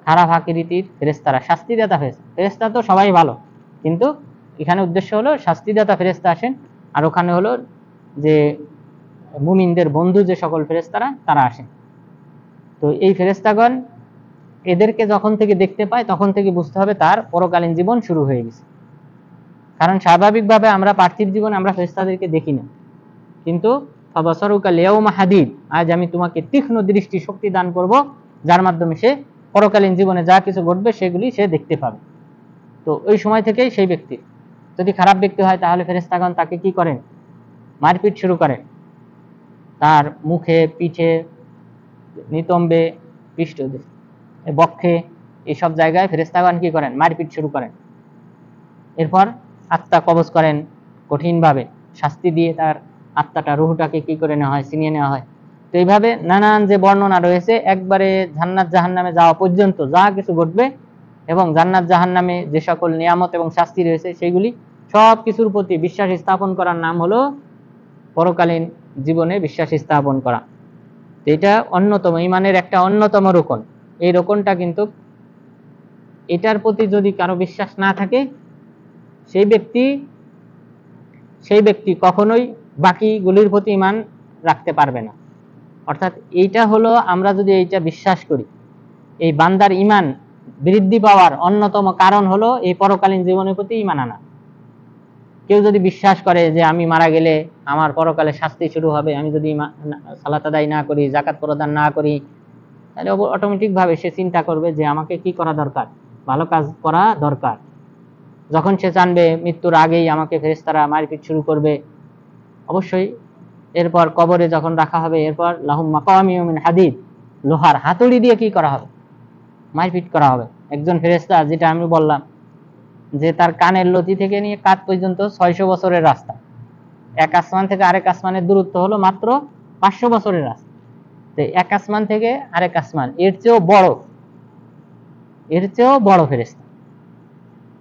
খারাপ আকৃতির ফেরেস্তারা শাস্তিদাতা ফেরেস্তা ফেরেস্তা তো সবাই ভালো কিন্তু এখানে উদ্দেশ্য হলো শাস্তিদাতা ফেরেস্তা আসেন আর ওখানে হলো যে মুমিনদের বন্ধু যে সকল ফেরেস্তারা তারা আসেন তো এই ফেরেস্তাগণ এদেরকে যখন থেকে দেখতে পায় তখন থেকে বুঝতে হবে তার পরকালীন জীবন শুরু হয়ে গেছে কারণ স্বাভাবিকভাবে আমরা পার্থিব জীবন আমরা ফেরেস্তাদেরকে দেখি না কিন্তু ফাবাসরুকা হাদিদ আজ আমি তোমাকে তীক্ষ্ণ দৃষ্টি শক্তি দান করব যার মাধ্যমে সে পরকালীন জীবনে যা কিছু ঘটবে সেগুলি সে দেখতে পাবে তো ওই সময় থেকে সেই ব্যক্তি যদি খারাপ ব্যক্তি হয় তাহলে ফেরেস্তাগণ তাকে কি করেন মারপিট শুরু করেন তার মুখে পিঠে নিতম্বে পৃষ্ঠ বক্ষে এইসব জায়গায় ফেরেস্তাগণ কি করেন মারপিট শুরু করেন এরপর আত্মা কবজ করেন কঠিনভাবে শাস্তি দিয়ে তার আত্মাটা রুহুটাকে কি করে নেওয়া হয় ছিনিয়ে নেওয়া হয় তো এইভাবে নানান যে বর্ণনা রয়েছে একবারে জাহান নামে যাওয়া পর্যন্ত যা কিছু ঘটবে এবং জান্নাত জাহান নামে যে সকল নিয়ামত এবং শাস্তি রয়েছে সেগুলি সব কিছুর প্রতি বিশ্বাস স্থাপন করার নাম হলো পরকালীন জীবনে বিশ্বাস স্থাপন করা এটা অন্যতম ইমানের একটা অন্যতম রোকন এই রোকনটা কিন্তু এটার প্রতি যদি কারো বিশ্বাস না থাকে সেই ব্যক্তি সেই ব্যক্তি কখনোই বাকিগুলির প্রতি ইমান রাখতে পারবে না অর্থাৎ এইটা হলো আমরা যদি এইটা বিশ্বাস করি এই বান্দার ইমান বৃদ্ধি পাওয়ার অন্যতম কারণ হলো এই পরকালীন জীবনের প্রতি ইমান আনা কেউ যদি বিশ্বাস করে যে আমি মারা গেলে আমার পরকালে শাস্তি শুরু হবে আমি যদি সালাত আদায় না করি জাকাত প্রদান না করি তাহলে অটোমেটিকভাবে সে চিন্তা করবে যে আমাকে কি করা দরকার ভালো কাজ করা দরকার যখন সে জানবে মৃত্যুর আগেই আমাকে ফেরেস তারা মারপিট শুরু করবে অবশ্যই এরপর কবরে যখন রাখা হবে এরপর লাহুম কামিউমিন হাদিদ লোহার হাতুড়ি দিয়ে কি করা হবে মারপিট করা হবে একজন ফেরেস্তা যেটা আমি বললাম যে তার কানের লতি থেকে নিয়ে কাত পর্যন্ত ছয়শো বছরের রাস্তা এক আসমান থেকে আরেক আসমানের দূরত্ব হলো মাত্র পাঁচশো বছরের রাস্তা তো এক আসমান থেকে আরেক আসমান এর চেয়েও বড় এর চেয়েও বড় ফেরেস্তা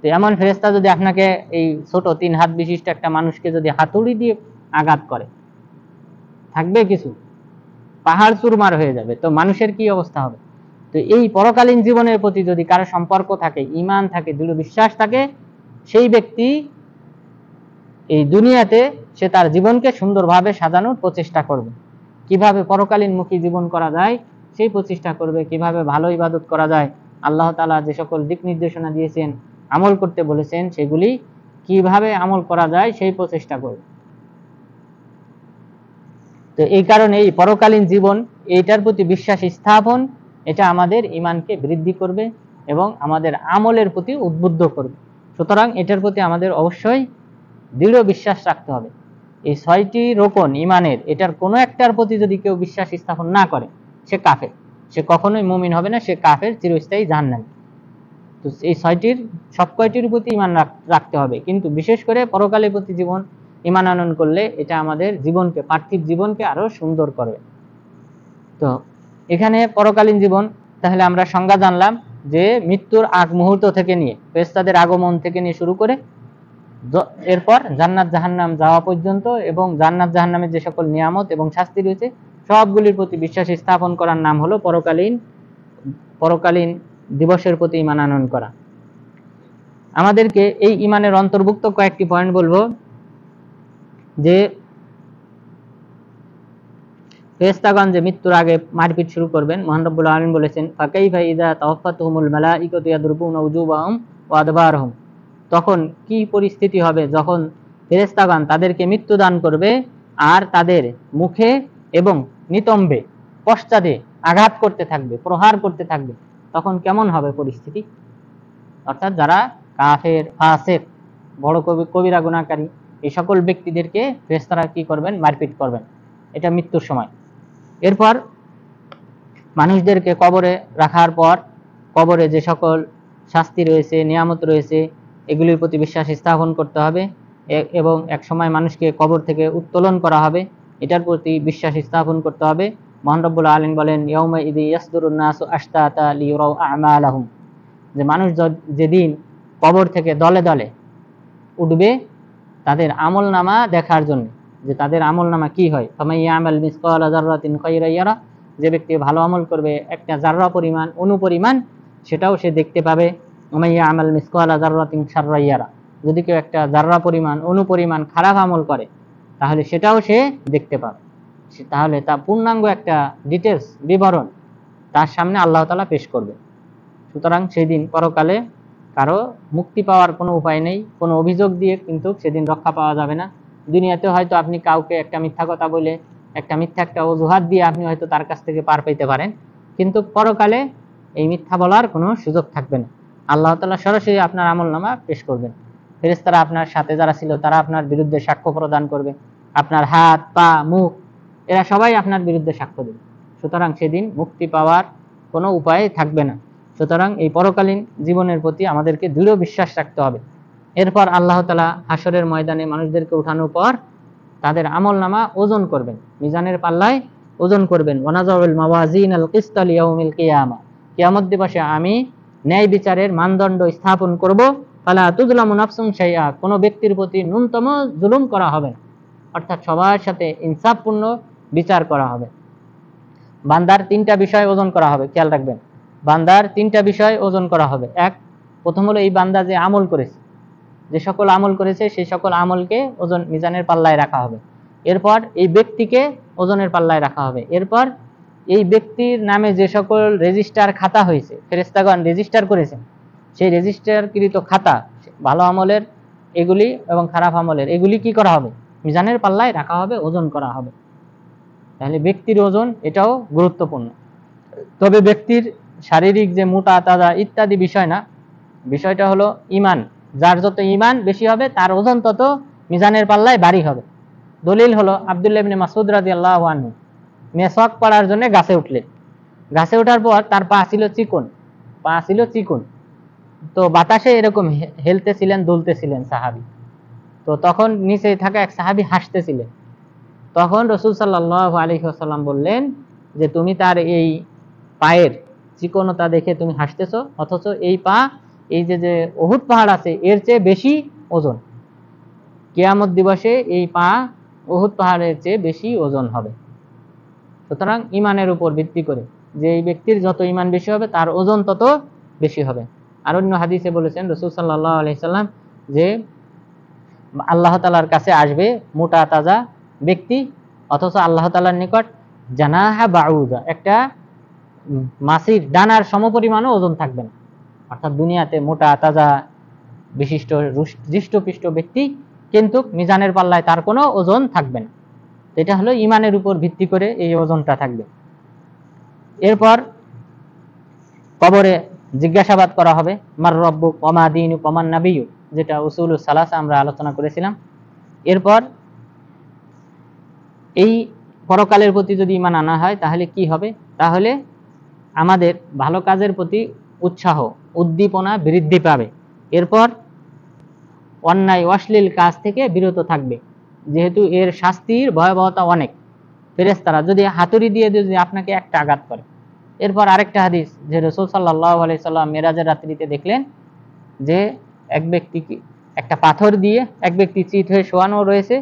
তো এমন ফেরেস্তা যদি আপনাকে এই ছোট তিন হাত বিশিষ্ট একটা মানুষকে যদি হাতুড়ি দিয়ে আঘাত করে থাকবে কিছু পাহাড় চুরমার হয়ে যাবে তো মানুষের কি অবস্থা হবে তো এই পরকালীন জীবনের প্রতি যদি কারো সম্পর্ক থাকে ইমান থাকে দৃঢ় বিশ্বাস থাকে সেই ব্যক্তি এই দুনিয়াতে সে তার জীবনকে সুন্দরভাবে সাজানোর প্রচেষ্টা করবে কিভাবে পরকালীন মুখী জীবন করা যায় সেই প্রচেষ্টা করবে কিভাবে ভালো ইবাদত করা যায় আল্লাহ তালা যে সকল দিক নির্দেশনা দিয়েছেন আমল করতে বলেছেন সেগুলি কিভাবে আমল করা যায় সেই প্রচেষ্টা করবে তো এই কারণে এই পরকালীন জীবন এইটার প্রতি বিশ্বাস স্থাপন এটা আমাদের ইমানকে বৃদ্ধি করবে এবং আমাদের আমলের প্রতি উদ্বুদ্ধ করবে সুতরাং এটার প্রতি আমাদের অবশ্যই দৃঢ় বিশ্বাস রাখতে হবে এই ছয়টি রোপণ ইমানের এটার কোনো একটার প্রতি যদি কেউ বিশ্বাস স্থাপন না করে সে কাফের সে কখনোই মুমিন হবে না সে কাফের চিরস্থায়ী জান নেন তো এই ছয়টির সব কয়টির প্রতি ইমান রাখতে হবে কিন্তু বিশেষ করে পরকালের প্রতি জীবন ইমান আনন করলে এটা আমাদের জীবনকে পার্থিব জীবনকে আরো সুন্দর করবে তো এখানে পরকালীন জীবন তাহলে আমরা সংজ্ঞা জানলাম যে মৃত্যুর আগ মুহূর্ত থেকে নিয়ে পেস্তাদের আগমন থেকে নিয়ে শুরু করে এরপর জান্নাত জাহান্নাম যাওয়া পর্যন্ত এবং জান্নাত জাহান্নামের যে সকল নিয়ামত এবং শাস্তি রয়েছে সবগুলির প্রতি বিশ্বাস স্থাপন করার নাম হলো পরকালীন পরকালীন দিবসের প্রতি ইমান করা আমাদেরকে এই ইমানের অন্তর্ভুক্ত কয়েকটি পয়েন্ট বলবো যে ফেরেস্তাগঞ্জে মৃত্যুর আগে মারপিট শুরু করবেন মহান রব্বুল আলম বলেছেন ফাঁকাই ভাই ইদা তহফাতহমুল মেলা ইকতিয়া দুর্বুন উজুবাহম হম তখন কি পরিস্থিতি হবে যখন ফেরেস্তাগণ তাদেরকে মৃত্যু দান করবে আর তাদের মুখে এবং নিতম্বে পশ্চাদে আঘাত করতে থাকবে প্রহার করতে থাকবে তখন কেমন হবে পরিস্থিতি অর্থাৎ যারা কাফের ফাসেক বড় কবি কবিরা গুণাকারী এই সকল ব্যক্তিদেরকে ফেরেস্তারা কি করবেন মারপিট করবেন এটা মৃত্যুর সময় এরপর মানুষদেরকে কবরে রাখার পর কবরে যে সকল শাস্তি রয়েছে নিয়ামত রয়েছে এগুলির প্রতি বিশ্বাস স্থাপন করতে হবে এবং এক সময় মানুষকে কবর থেকে উত্তোলন করা হবে এটার প্রতি বিশ্বাস স্থাপন করতে হবে মহানরবুল আলম বলেন যে মানুষ যেদিন কবর থেকে দলে দলে উঠবে তাদের আমল নামা দেখার জন্য যে তাদের আমল নামা কি হয় আমাল মিসকল জার্রাতিন খৈরাইয়ারা যে ব্যক্তি ভালো আমল করবে একটা জাররা পরিমাণ অনুপরিমাণ সেটাও সে দেখতে পাবে ওমাইয়া আমাল মিসকল জার্রাতিন সাররাইয়ারা যদি কেউ একটা জাররা পরিমাণ অনুপরিমাণ খারাপ আমল করে তাহলে সেটাও সে দেখতে পাবে তাহলে তা পূর্ণাঙ্গ একটা ডিটেলস বিবরণ তার সামনে আল্লাহ তালা পেশ করবে সুতরাং সেদিন পরকালে কারো মুক্তি পাওয়ার কোনো উপায় নেই কোনো অভিযোগ দিয়ে কিন্তু সেদিন রক্ষা পাওয়া যাবে না দুনিয়াতে হয়তো আপনি কাউকে একটা মিথ্যা কথা বলে একটা মিথ্যা একটা অজুহাত দিয়ে আপনি হয়তো তার কাছ থেকে পার পেতে পারেন কিন্তু পরকালে এই মিথ্যা বলার কোনো সুযোগ থাকবে না আল্লাহ তালা সরাসরি আপনার আমল নামা পেশ করবেন ফেরেস্তারা আপনার সাথে যারা ছিল তারা আপনার বিরুদ্ধে সাক্ষ্য প্রদান করবে আপনার হাত পা মুখ এরা সবাই আপনার বিরুদ্ধে সাক্ষ্য দেবে সুতরাং সেদিন মুক্তি পাওয়ার কোনো উপায় থাকবে না সুতরাং এই পরকালীন জীবনের প্রতি আমাদেরকে দৃঢ় বিশ্বাস রাখতে হবে এরপর আল্লাহ তালা হাসরের ময়দানে মানুষদেরকে উঠানোর পর তাদের আমল নামা ওজন করবেন মিজানের পাল্লায় ওজন করবেন ওনাজাউল মাওয়াজিন আল কিস্তাল ইয়াউমিল কিয়ামা কিয়ামত দিবসে আমি ন্যায় বিচারের মানদণ্ড স্থাপন করব ফালা তুজলামু নাফসুন সাইয়া কোনো ব্যক্তির প্রতি ন্যূনতম জুলুম করা হবে অর্থাৎ সবার সাথে ইনসাফপূর্ণ বিচার করা হবে বান্দার তিনটা বিষয় ওজন করা হবে খেয়াল রাখবেন বান্দার তিনটা বিষয় ওজন করা হবে এক প্রথম হলো এই বান্দা যে আমল করেছে যে সকল আমল করেছে সেই সকল আমলকে ওজন মিজানের পাল্লায় রাখা হবে এরপর এই ব্যক্তিকে ওজনের পাল্লায় রাখা হবে এরপর এই ব্যক্তির নামে যে সকল রেজিস্টার খাতা হয়েছে ফেরেস্তাগণ রেজিস্টার করেছেন সেই রেজিস্টারকৃত খাতা ভালো আমলের এগুলি এবং খারাপ আমলের এগুলি কি করা হবে মিজানের পাল্লায় রাখা হবে ওজন করা হবে তাহলে ব্যক্তির ওজন এটাও গুরুত্বপূর্ণ তবে ব্যক্তির শারীরিক যে মোটা তাজা ইত্যাদি বিষয় না বিষয়টা হলো ইমান যার যত ইমান বেশি হবে তার ওজন তত মিজানের পাল্লায় বাড়ি হবে দলিল হলো আবদুল্লাবিন মাসুদ রাজি আল্লাহ মেসক পড়ার জন্য গাছে উঠলেন গাছে ওঠার পর তার পা ছিল চিকন পা ছিল চিকন তো বাতাসে এরকম হেলতেছিলেন দুলতেছিলেন সাহাবি তো তখন নিচে থাকা এক সাহাবি হাসতেছিলেন তখন রসুল সাল্লাহ আলহিহাসাল্লাম বললেন যে তুমি তার এই পায়ের চিকনতা দেখে তুমি হাসতেছো অথচ এই পা এই যে যে অহুত পাহাড় আছে এর চেয়ে বেশি ওজন কেয়ামত দিবসে এই পা অহুত পাহাড়ের চেয়ে বেশি ওজন হবে সুতরাং ইমানের উপর ভিত্তি করে যে এই ব্যক্তির যত ইমান বেশি হবে তার ওজন তত বেশি হবে আর অন্য হাদিসে বলেছেন রসুল সাল্লাহ আলহিসাল্লাম যে আল্লাহ তালার কাছে আসবে মোটা তাজা ব্যক্তি অথচ আল্লাহ তালার নিকট জানাহা বাউদা একটা মাসির ডানার সমপরিমাণও ওজন থাকবে না অর্থাৎ দুনিয়াতে মোটা তাজা বিশিষ্ট হৃষ্টপুষ্ট ব্যক্তি কিন্তু মিজানের পাল্লায় তার কোনো ওজন থাকবে না এটা হলো ইমানের উপর ভিত্তি করে এই ওজনটা থাকবে এরপর কবরে জিজ্ঞাসাবাদ করা হবে মার রব্য কমা দিন কমান নাবিউ যেটা ওসুল সালাস আমরা আলোচনা করেছিলাম এরপর এই পরকালের প্রতি যদি ইমান আনা হয় তাহলে কি হবে তাহলে আমাদের ভালো কাজের প্রতি উৎসাহ উদ্দীপনা বৃদ্ধি পাবে এরপর অন্যায় অশ্লীল কাজ থেকে বিরত থাকবে যেহেতু এর শাস্তির ভয়াবহতা অনেক ফেরেস্তারা যদি হাতুড়ি দিয়ে যদি আপনাকে একটা আঘাত করে এরপর আরেকটা হাদিস যে রসুল সাল্লাহ আলাইসাল্লাম মেরাজের রাত্রিতে দেখলেন যে এক ব্যক্তি একটা পাথর দিয়ে এক ব্যক্তি চিত হয়ে শোয়ানো রয়েছে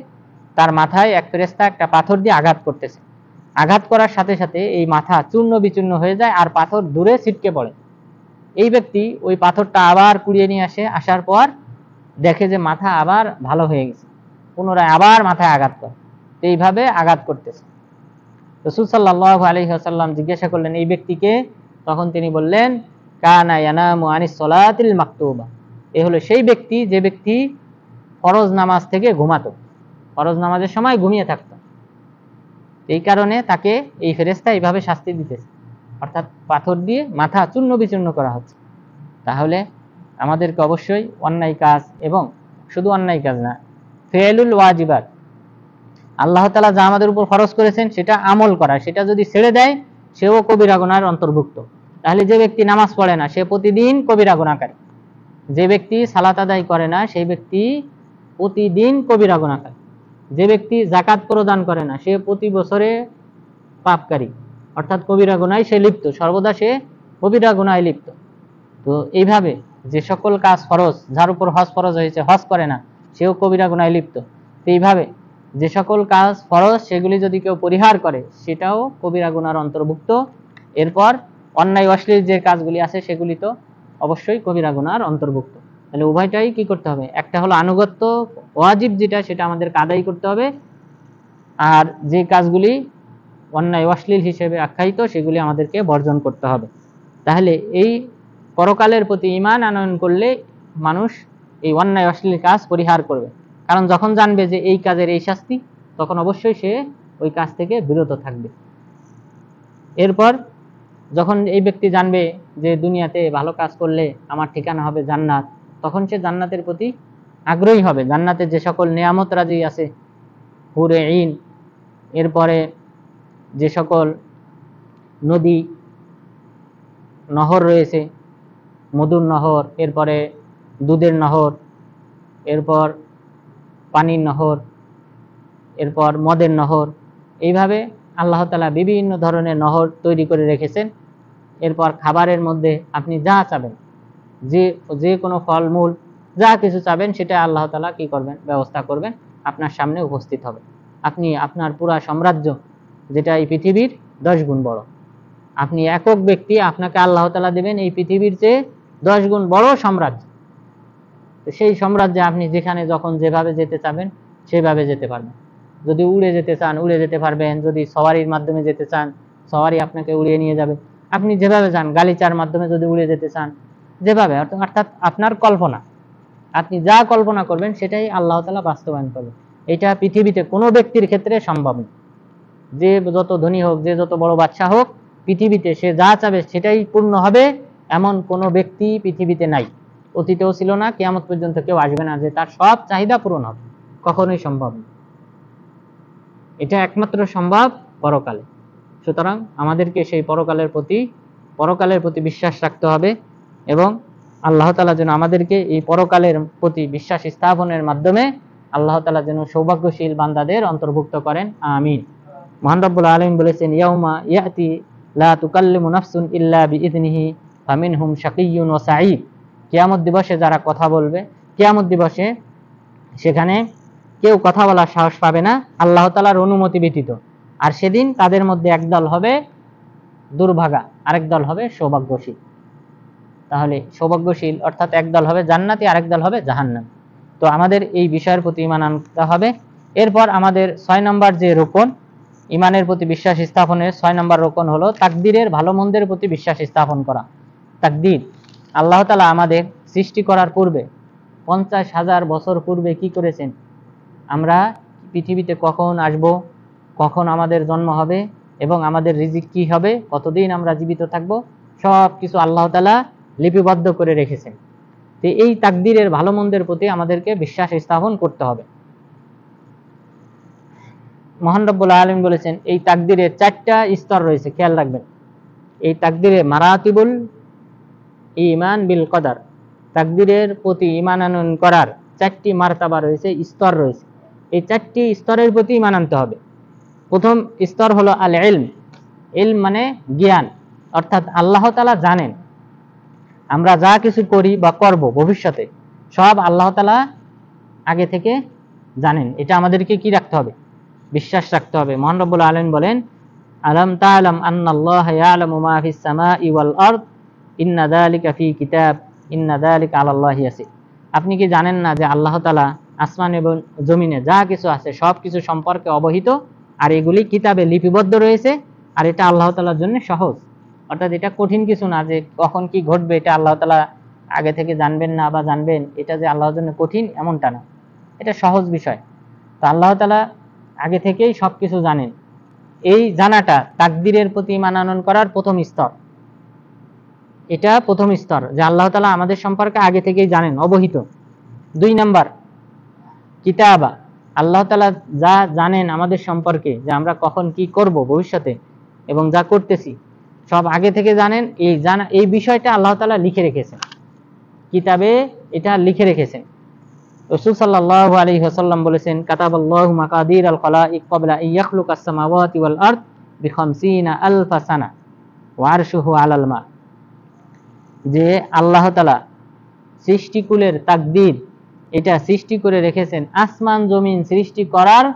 তার মাথায় এক ফেরেস্তা একটা পাথর দিয়ে আঘাত করতেছে আঘাত করার সাথে সাথে এই মাথা চূর্ণ বিচূর্ণ হয়ে যায় আর পাথর দূরে ছিটকে পড়ে এই ব্যক্তি ওই পাথরটা আবার কুড়িয়ে নিয়ে আসে আসার পর দেখে যে মাথা আবার ভালো হয়ে গেছে পুনরায় আবার মাথায় আঘাত করে এইভাবে আঘাত করতেছে রসুল সাল্লাহ আলী আসাল্লাম জিজ্ঞাসা করলেন এই ব্যক্তিকে তখন তিনি বললেন কানা ইয়ানা আনিস সলাতিল মাকতুবা এ হলো সেই ব্যক্তি যে ব্যক্তি ফরজ নামাজ থেকে ঘুমাতো ফরজ নামাজের সময় ঘুমিয়ে থাকত এই কারণে তাকে এই ফেরেস্তা এইভাবে শাস্তি দিতেছে অর্থাৎ পাথর দিয়ে মাথা চূর্ণ বিচূর্ণ করা হচ্ছে তাহলে আমাদেরকে অবশ্যই অন্যায় কাজ এবং শুধু অন্যায় কাজ না ফেলুল ওয়াজিবার আল্লাহ তালা যা আমাদের উপর খরচ করেছেন সেটা আমল করা সেটা যদি ছেড়ে দেয় সেও কবিরা গোনার অন্তর্ভুক্ত তাহলে যে ব্যক্তি নামাজ পড়ে না সে প্রতিদিন কবিরা গোনাকারী যে ব্যক্তি সালাত আদায় করে না সেই ব্যক্তি প্রতিদিন কবিরা গোনাকারী যে ব্যক্তি জাকাত প্রদান করে না সে প্রতি বছরে পাপকারী অর্থাৎ কবিরা গুণায় সে লিপ্ত সর্বদা সে কবিরা গুণায় লিপ্ত তো এইভাবে যে সকল কাজ ফরজ যার উপর হজ ফরজ হয়েছে হজ করে না সেও কবিরা গুণায় লিপ্ত তো এইভাবে যে সকল কাজ ফরজ সেগুলি যদি কেউ পরিহার করে সেটাও কবিরা গুণার অন্তর্ভুক্ত এরপর অন্যায় অশ্লীল যে কাজগুলি আছে সেগুলি তো অবশ্যই কবিরা গুণার অন্তর্ভুক্ত তাহলে উভয়টাই কি করতে হবে একটা হলো আনুগত্য ওয়াজিব যেটা সেটা আমাদের কাদাই করতে হবে আর যে কাজগুলি অন্যায় অশ্লীল হিসেবে আখ্যায়িত সেগুলি আমাদেরকে বর্জন করতে হবে তাহলে এই পরকালের প্রতি ইমান আনয়ন করলে মানুষ এই অন্যায় অশ্লীল কাজ পরিহার করবে কারণ যখন জানবে যে এই কাজের এই শাস্তি তখন অবশ্যই সে ওই কাজ থেকে বিরত থাকবে এরপর যখন এই ব্যক্তি জানবে যে দুনিয়াতে ভালো কাজ করলে আমার ঠিকানা হবে জান্নাত তখন সে জান্নাতের প্রতি আগ্রহী হবে জান্নাতের যে সকল নিয়ামত রাজি আছে হুরে ইন এরপরে যে সকল নদী নহর রয়েছে মধুর নহর এরপরে দুধের নহর এরপর পানির নহর এরপর মদের নহর এইভাবে আল্লাহ তালা বিভিন্ন ধরনের নহর তৈরি করে রেখেছেন এরপর খাবারের মধ্যে আপনি যা চাবেন যে যে কোনো ফলমূল যা কিছু চাবেন সেটা আল্লাহ তালা কি করবেন ব্যবস্থা করবেন আপনার সামনে উপস্থিত হবে আপনি আপনার পুরা সাম্রাজ্য যেটা এই পৃথিবীর দশ গুণ বড় আপনি একক ব্যক্তি আপনাকে আল্লাহ তালা দেবেন এই পৃথিবীর চেয়ে দশ গুণ বড় সাম্রাজ্য তো সেই সাম্রাজ্যে আপনি যেখানে যখন যেভাবে যেতে চাবেন সেভাবে যেতে পারবেন যদি উড়ে যেতে চান উড়ে যেতে পারবেন যদি সওয়ারির মাধ্যমে যেতে চান সওয়ারি আপনাকে উড়িয়ে নিয়ে যাবে আপনি যেভাবে চান গালিচার মাধ্যমে যদি উড়ে যেতে চান যেভাবে অর্থাৎ আপনার কল্পনা আপনি যা কল্পনা করবেন সেটাই আল্লাহ তালা বাস্তবায়ন করবেন এটা পৃথিবীতে কোনো ব্যক্তির ক্ষেত্রে সম্ভব নয় যে যত ধনী হোক যে যত বড় বাদশাহ হোক পৃথিবীতে সে যা চাবে সেটাই পূর্ণ হবে এমন কোনো ব্যক্তি পৃথিবীতে নাই অতীতেও ছিল না কেয়ামত পর্যন্ত কেউ আসবে না যে তার সব চাহিদা পূরণ হবে কখনোই সম্ভব এটা একমাত্র সম্ভব পরকালে সুতরাং আমাদেরকে সেই পরকালের প্রতি পরকালের প্রতি বিশ্বাস রাখতে হবে এবং আল্লাহ তালা যেন আমাদেরকে এই পরকালের প্রতি বিশ্বাস স্থাপনের মাধ্যমে আল্লাহ তালা যেন সৌভাগ্যশীল বান্দাদের অন্তর্ভুক্ত করেন আমিন মহান রব্বুল আলম বলেছেন ইয়াউমা ইয়াতি লা তুকাল্লিমু নাফসুন ইল্লা বিইজনিহি ফামিনহুম শাকিয়ুন ওয়া সাঈদ কিয়ামত দিবসে যারা কথা বলবে কিয়ামত দিবসে সেখানে কেউ কথা বলার সাহস পাবে না আল্লাহ তাআলার অনুমতি ব্যতীত আর সেদিন তাদের মধ্যে একদল হবে দুর্ভাগা আরেক দল হবে সৌভাগ্যশীল তাহলে সৌভাগ্যশীল অর্থাৎ একদল হবে জান্নাতি আরেক দল হবে জাহান্নাম তো আমাদের এই বিষয়ের প্রতি ইমান আনতে হবে এরপর আমাদের ছয় নম্বর যে রোপণ ইমানের প্রতি বিশ্বাস স্থাপনের ছয় নম্বর রোকন হলো তাকদিরের ভালো মন্দের প্রতি বিশ্বাস স্থাপন করা তাকদির আল্লাহ তালা আমাদের সৃষ্টি করার পূর্বে পঞ্চাশ হাজার বছর পূর্বে কি করেছেন আমরা পৃথিবীতে কখন আসব কখন আমাদের জন্ম হবে এবং আমাদের রিজিক কি হবে কতদিন আমরা জীবিত থাকব সব কিছু আল্লাহ তালা লিপিবদ্ধ করে রেখেছেন তো এই তাকদিরের ভালো মন্দের প্রতি আমাদেরকে বিশ্বাস স্থাপন করতে হবে মহান রব্বুল আলম বলেছেন এই তাকদিরের চারটা স্তর রয়েছে খেয়াল রাখবেন এই তাকদিরে মারাতিবুল ইমান বিল কদার তাকদিরের প্রতি ইমান ইমানানন করার চারটি মার্তাবা রয়েছে স্তর রয়েছে এই চারটি স্তরের প্রতি ইমান আনতে হবে প্রথম স্তর হলো আল এলম এলম মানে জ্ঞান অর্থাৎ আল্লাহ তালা জানেন আমরা যা কিছু করি বা করব ভবিষ্যতে সব আল্লাহ তালা আগে থেকে জানেন এটা আমাদেরকে কি রাখতে হবে বিশ্বাস রাখতে হবে মহান রব্বুল আলম বলেন আলম তালম আন্নাল্লাহ ইয়ালাম মা ফিস সামাই ওয়াল আরদ ইন্না যালিকা ফি কিতাব ইন্না যালিকা আলাল্লাহি ইয়াসির আপনি কি জানেন না যে আল্লাহ তাআলা আসমান এবং জমিনে যা কিছু আছে সব কিছু সম্পর্কে অবহিত আর এগুলি কিতাবে লিপিবদ্ধ রয়েছে আর এটা আল্লাহ তালার জন্য সহজ অর্থাৎ এটা কঠিন কিছু না যে কখন কি ঘটবে এটা আল্লাহ তালা আগে থেকে জানবেন না বা জানবেন এটা যে আল্লাহর জন্য কঠিন এমনটা না এটা সহজ বিষয় তো আল্লাহ তালা আগে থেকেই সব কিছু জানেন এই জানাটা তাকদিরের প্রতি মানানন করার প্রথম স্তর এটা প্রথম স্তর যে আল্লাহ তালা আমাদের সম্পর্কে আগে থেকেই জানেন অবহিত দুই নাম্বার কিতাবা আল্লাহ তালা যা জানেন আমাদের সম্পর্কে যে আমরা কখন কি করব ভবিষ্যতে এবং যা করতেছি সব আগে থেকে জানেন এই জানা এই বিষয়টা আল্লাহ তালা লিখে রেখেছেন কিতাবে এটা লিখে রেখেছেন যে আল্লাহ সৃষ্টিকুলের তাকদির এটা সৃষ্টি করে রেখেছেন আসমান জমিন সৃষ্টি করার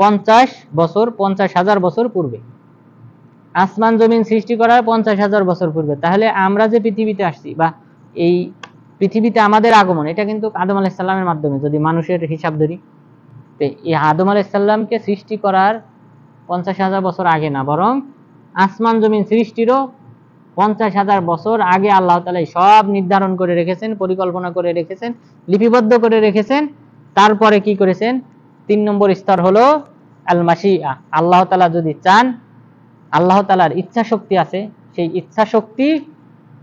পঞ্চাশ বছর পঞ্চাশ হাজার বছর পূর্বে আসমান জমিন সৃষ্টি করার পঞ্চাশ হাজার বছর পূর্বে তাহলে আমরা যে পৃথিবীতে আসছি বা এই পৃথিবীতে আমাদের আগমন এটা কিন্তু আদম আলাইসাল্লামের মাধ্যমে যদি মানুষের হিসাব ধরি তো এই আদম আলাইসাল্লামকে সৃষ্টি করার পঞ্চাশ হাজার বছর আগে না বরং আসমান জমিন সৃষ্টিরও পঞ্চাশ হাজার বছর আগে আল্লাহ তালা সব নির্ধারণ করে রেখেছেন পরিকল্পনা করে রেখেছেন লিপিবদ্ধ করে রেখেছেন তারপরে কি করেছেন তিন নম্বর স্তর হলো আলমাসি আল্লাহ তালা যদি চান আল্লাহ তালার ইচ্ছা শক্তি আছে সেই ইচ্ছা শক্তি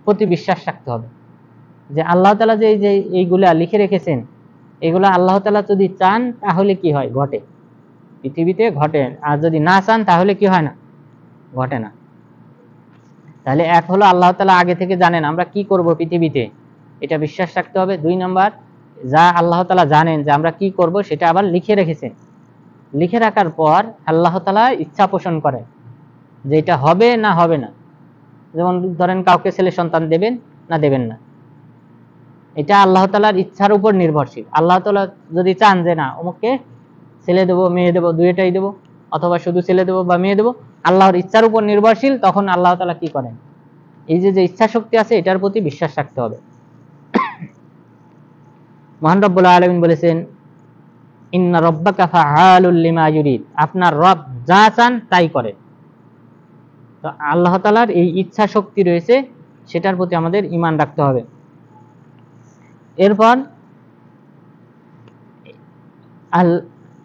প্রতি বিশ্বাস রাখতে হবে যে আল্লাহ তালা যে যে এইগুলা লিখে রেখেছেন এগুলো আল্লাহ তালা যদি চান তাহলে কি হয় ঘটে পৃথিবীতে ঘটে আর যদি না চান তাহলে কি হয় না ঘটে না তাহলে এক হলো আল্লাহ তালা আগে থেকে জানেন আমরা কি করব পৃথিবীতে এটা বিশ্বাস রাখতে হবে দুই নম্বর যা আল্লাহ তালা জানেন যে আমরা কি করব সেটা আবার লিখে রেখেছেন লিখে রাখার পর আল্লাহ তালা ইচ্ছা পোষণ করে যে এটা হবে না হবে না যেমন ধরেন কাউকে ছেলে সন্তান দেবেন না দেবেন না এটা আল্লাহ তালার ইচ্ছার উপর নির্ভরশীল আল্লাহ তালা যদি চান যে না অমুককে ছেলে দেবো মেয়ে দেবো দুইটাই দেবো অথবা শুধু ছেলে দেবো বা মেয়ে দেবো আল্লাহর ইচ্ছার উপর নির্ভরশীল তখন আল্লাহ তালা কি করেন এই যে যে ইচ্ছা শক্তি আছে এটার প্রতি বিশ্বাস রাখতে হবে মহান রব্বুল আলমিন বলেছেন ইন্না রব্বা কাফা আলুল্লিমা ইউরিদ আপনার রব যা চান তাই করে তো আল্লাহ তালার এই ইচ্ছা শক্তি রয়েছে সেটার প্রতি আমাদের ইমান রাখতে হবে এরপর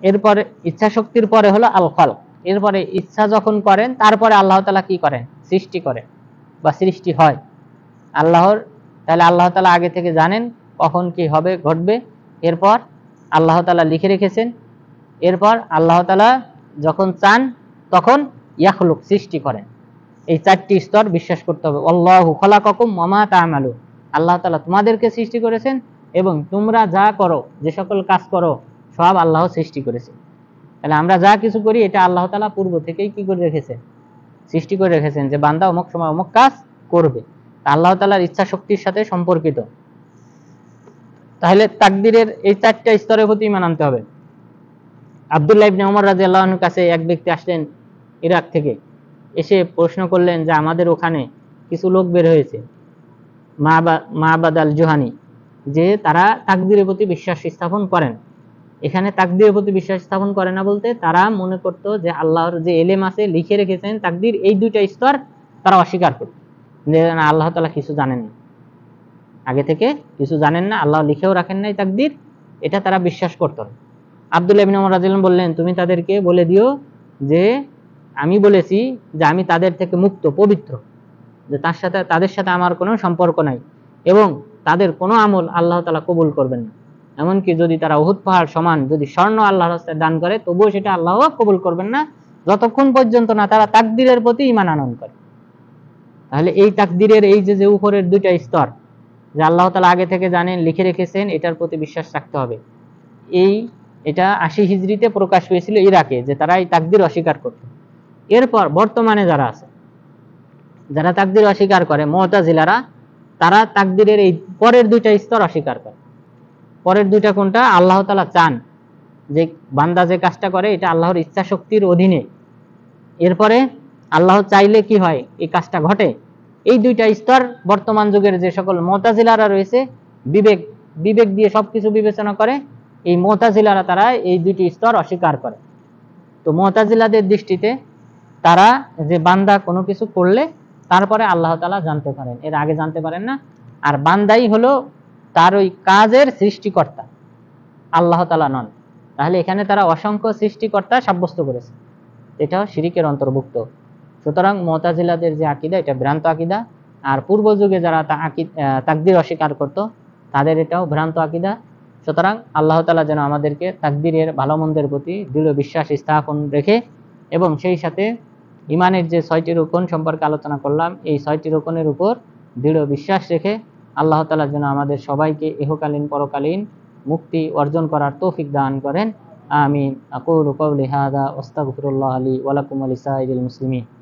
এরপরে ইচ্ছা শক্তির পরে হলো আল কল এরপরে ইচ্ছা যখন করেন তারপরে আল্লাহ তালা কি করেন সৃষ্টি করে বা সৃষ্টি হয় আল্লাহর তাহলে আল্লাহ তালা আগে থেকে জানেন কখন কি হবে ঘটবে এরপর আল্লাহ তালা লিখে রেখেছেন এরপর আল্লাহ তালা যখন চান তখন ইয়াকলুক সৃষ্টি করেন এই চারটি স্তর বিশ্বাস করতে হবে অল্লাহ কখন মামা তামালু আল্লাহ তালা তোমাদেরকে সৃষ্টি করেছেন এবং তোমরা যা করো যে সকল কাজ করো সব আল্লাহ সৃষ্টি করেছে তাহলে আমরা যা কিছু করি এটা আল্লাহ তালা পূর্ব থেকেই কি করে রেখেছেন সৃষ্টি করে রেখেছেন যে বান্দা অমুক সময় অমুক কাজ করবে আল্লাহ তালার ইচ্ছা শক্তির সাথে সম্পর্কিত তাহলে তাকদিরের এই চারটা স্তরের প্রতি ইমান আনতে হবে আবদুল্লাহ ইবনে ওমর রাজি আল্লাহর কাছে এক ব্যক্তি আসলেন ইরাক থেকে এসে প্রশ্ন করলেন যে আমাদের ওখানে কিছু লোক বের হয়েছে মাহবাদ আল জোহানি যে তারা তাকদিরের প্রতি বিশ্বাস স্থাপন করেন এখানে তাকদিরের প্রতি বিশ্বাস স্থাপন করে না বলতে তারা মনে করত যে আল্লাহর যে এলেম আছে লিখে রেখেছেন তাকদির এই দুইটা স্তর তারা অস্বীকার করত যে না আল্লাহ তালা কিছু জানেন না আগে থেকে কিছু জানেন না আল্লাহ লিখেও রাখেন নাই তাকদির এটা তারা বিশ্বাস করত না আবদুল্লাহ ইবিন রাজিলাম বললেন তুমি তাদেরকে বলে দিও যে আমি বলেছি যে আমি তাদের থেকে মুক্ত পবিত্র যে তার সাথে তাদের সাথে আমার কোনো সম্পর্ক নাই এবং তাদের কোনো আমল আল্লাহ তালা কবুল করবেন না এমনকি যদি তারা ওহুদ পাহাড় সমান যদি স্বর্ণ আল্লাহ রাস্তায় দান করে তবুও সেটা আল্লাহ কবুল করবেন না যতক্ষণ পর্যন্ত না তারা তাকদিরের প্রতি ইমান আনন করে তাহলে এই তাকদিরের এই যে যে উপরের দুইটা স্তর যে আল্লাহ তালা আগে থেকে জানেন লিখে রেখেছেন এটার প্রতি বিশ্বাস রাখতে হবে এই এটা আশি হিজড়িতে প্রকাশ পেয়েছিল ইরাকে যে তারা এই তাকদির অস্বীকার করত এরপর বর্তমানে যারা আছে যারা তাকদির অস্বীকার করে মোহতাজিলারা তারা তাকদিরের এই পরের দুইটা স্তর অস্বীকার করে পরের দুইটা কোনটা আল্লাহ তালা চান যে বান্দা যে কাজটা করে এটা আল্লাহর ইচ্ছা শক্তির অধীনে এরপরে আল্লাহ চাইলে কি হয় এই কাজটা ঘটে এই দুইটা স্তর বর্তমান যুগের যে সকল মোতাজিলারা রয়েছে বিবেক বিবেক দিয়ে সবকিছু বিবেচনা করে এই মোতাজিলারা তারা এই দুইটি স্তর অস্বীকার করে তো মোতাজিলাদের দৃষ্টিতে তারা যে বান্দা কোনো কিছু করলে তারপরে আল্লাহ তালা জানতে পারেন এর আগে জানতে পারেন না আর বান্দাই হলো তার ওই কাজের সৃষ্টিকর্তা আল্লাহ তালা নন তাহলে এখানে তারা অসংখ্য সৃষ্টিকর্তা সাব্যস্ত করেছে এটাও শিরিকের অন্তর্ভুক্ত সুতরাং মতাজিলাদের যে আকিদা এটা ভ্রান্ত আকিদা আর পূর্ব যুগে যারা তাকদির অস্বীকার করত তাদের এটাও ভ্রান্ত আকিদা সুতরাং আল্লাহ তালা যেন আমাদেরকে তাকদিরের ভালো মন্দের প্রতি দৃঢ় বিশ্বাস স্থাপন রেখে এবং সেই সাথে ইমানের যে ছয়টি রোকন সম্পর্কে আলোচনা করলাম এই ছয়টি রোকনের উপর দৃঢ় বিশ্বাস রেখে আল্লাহ তালার জন্য আমাদের সবাইকে ইহকালীন পরকালীন মুক্তি অর্জন করার তৌফিক দান করেন আমিন আকুল কবলি হাদা ওস্তাগফিরুল্লাহ আলী ওয়ালাকুম আলী সাইদুল মুসলিম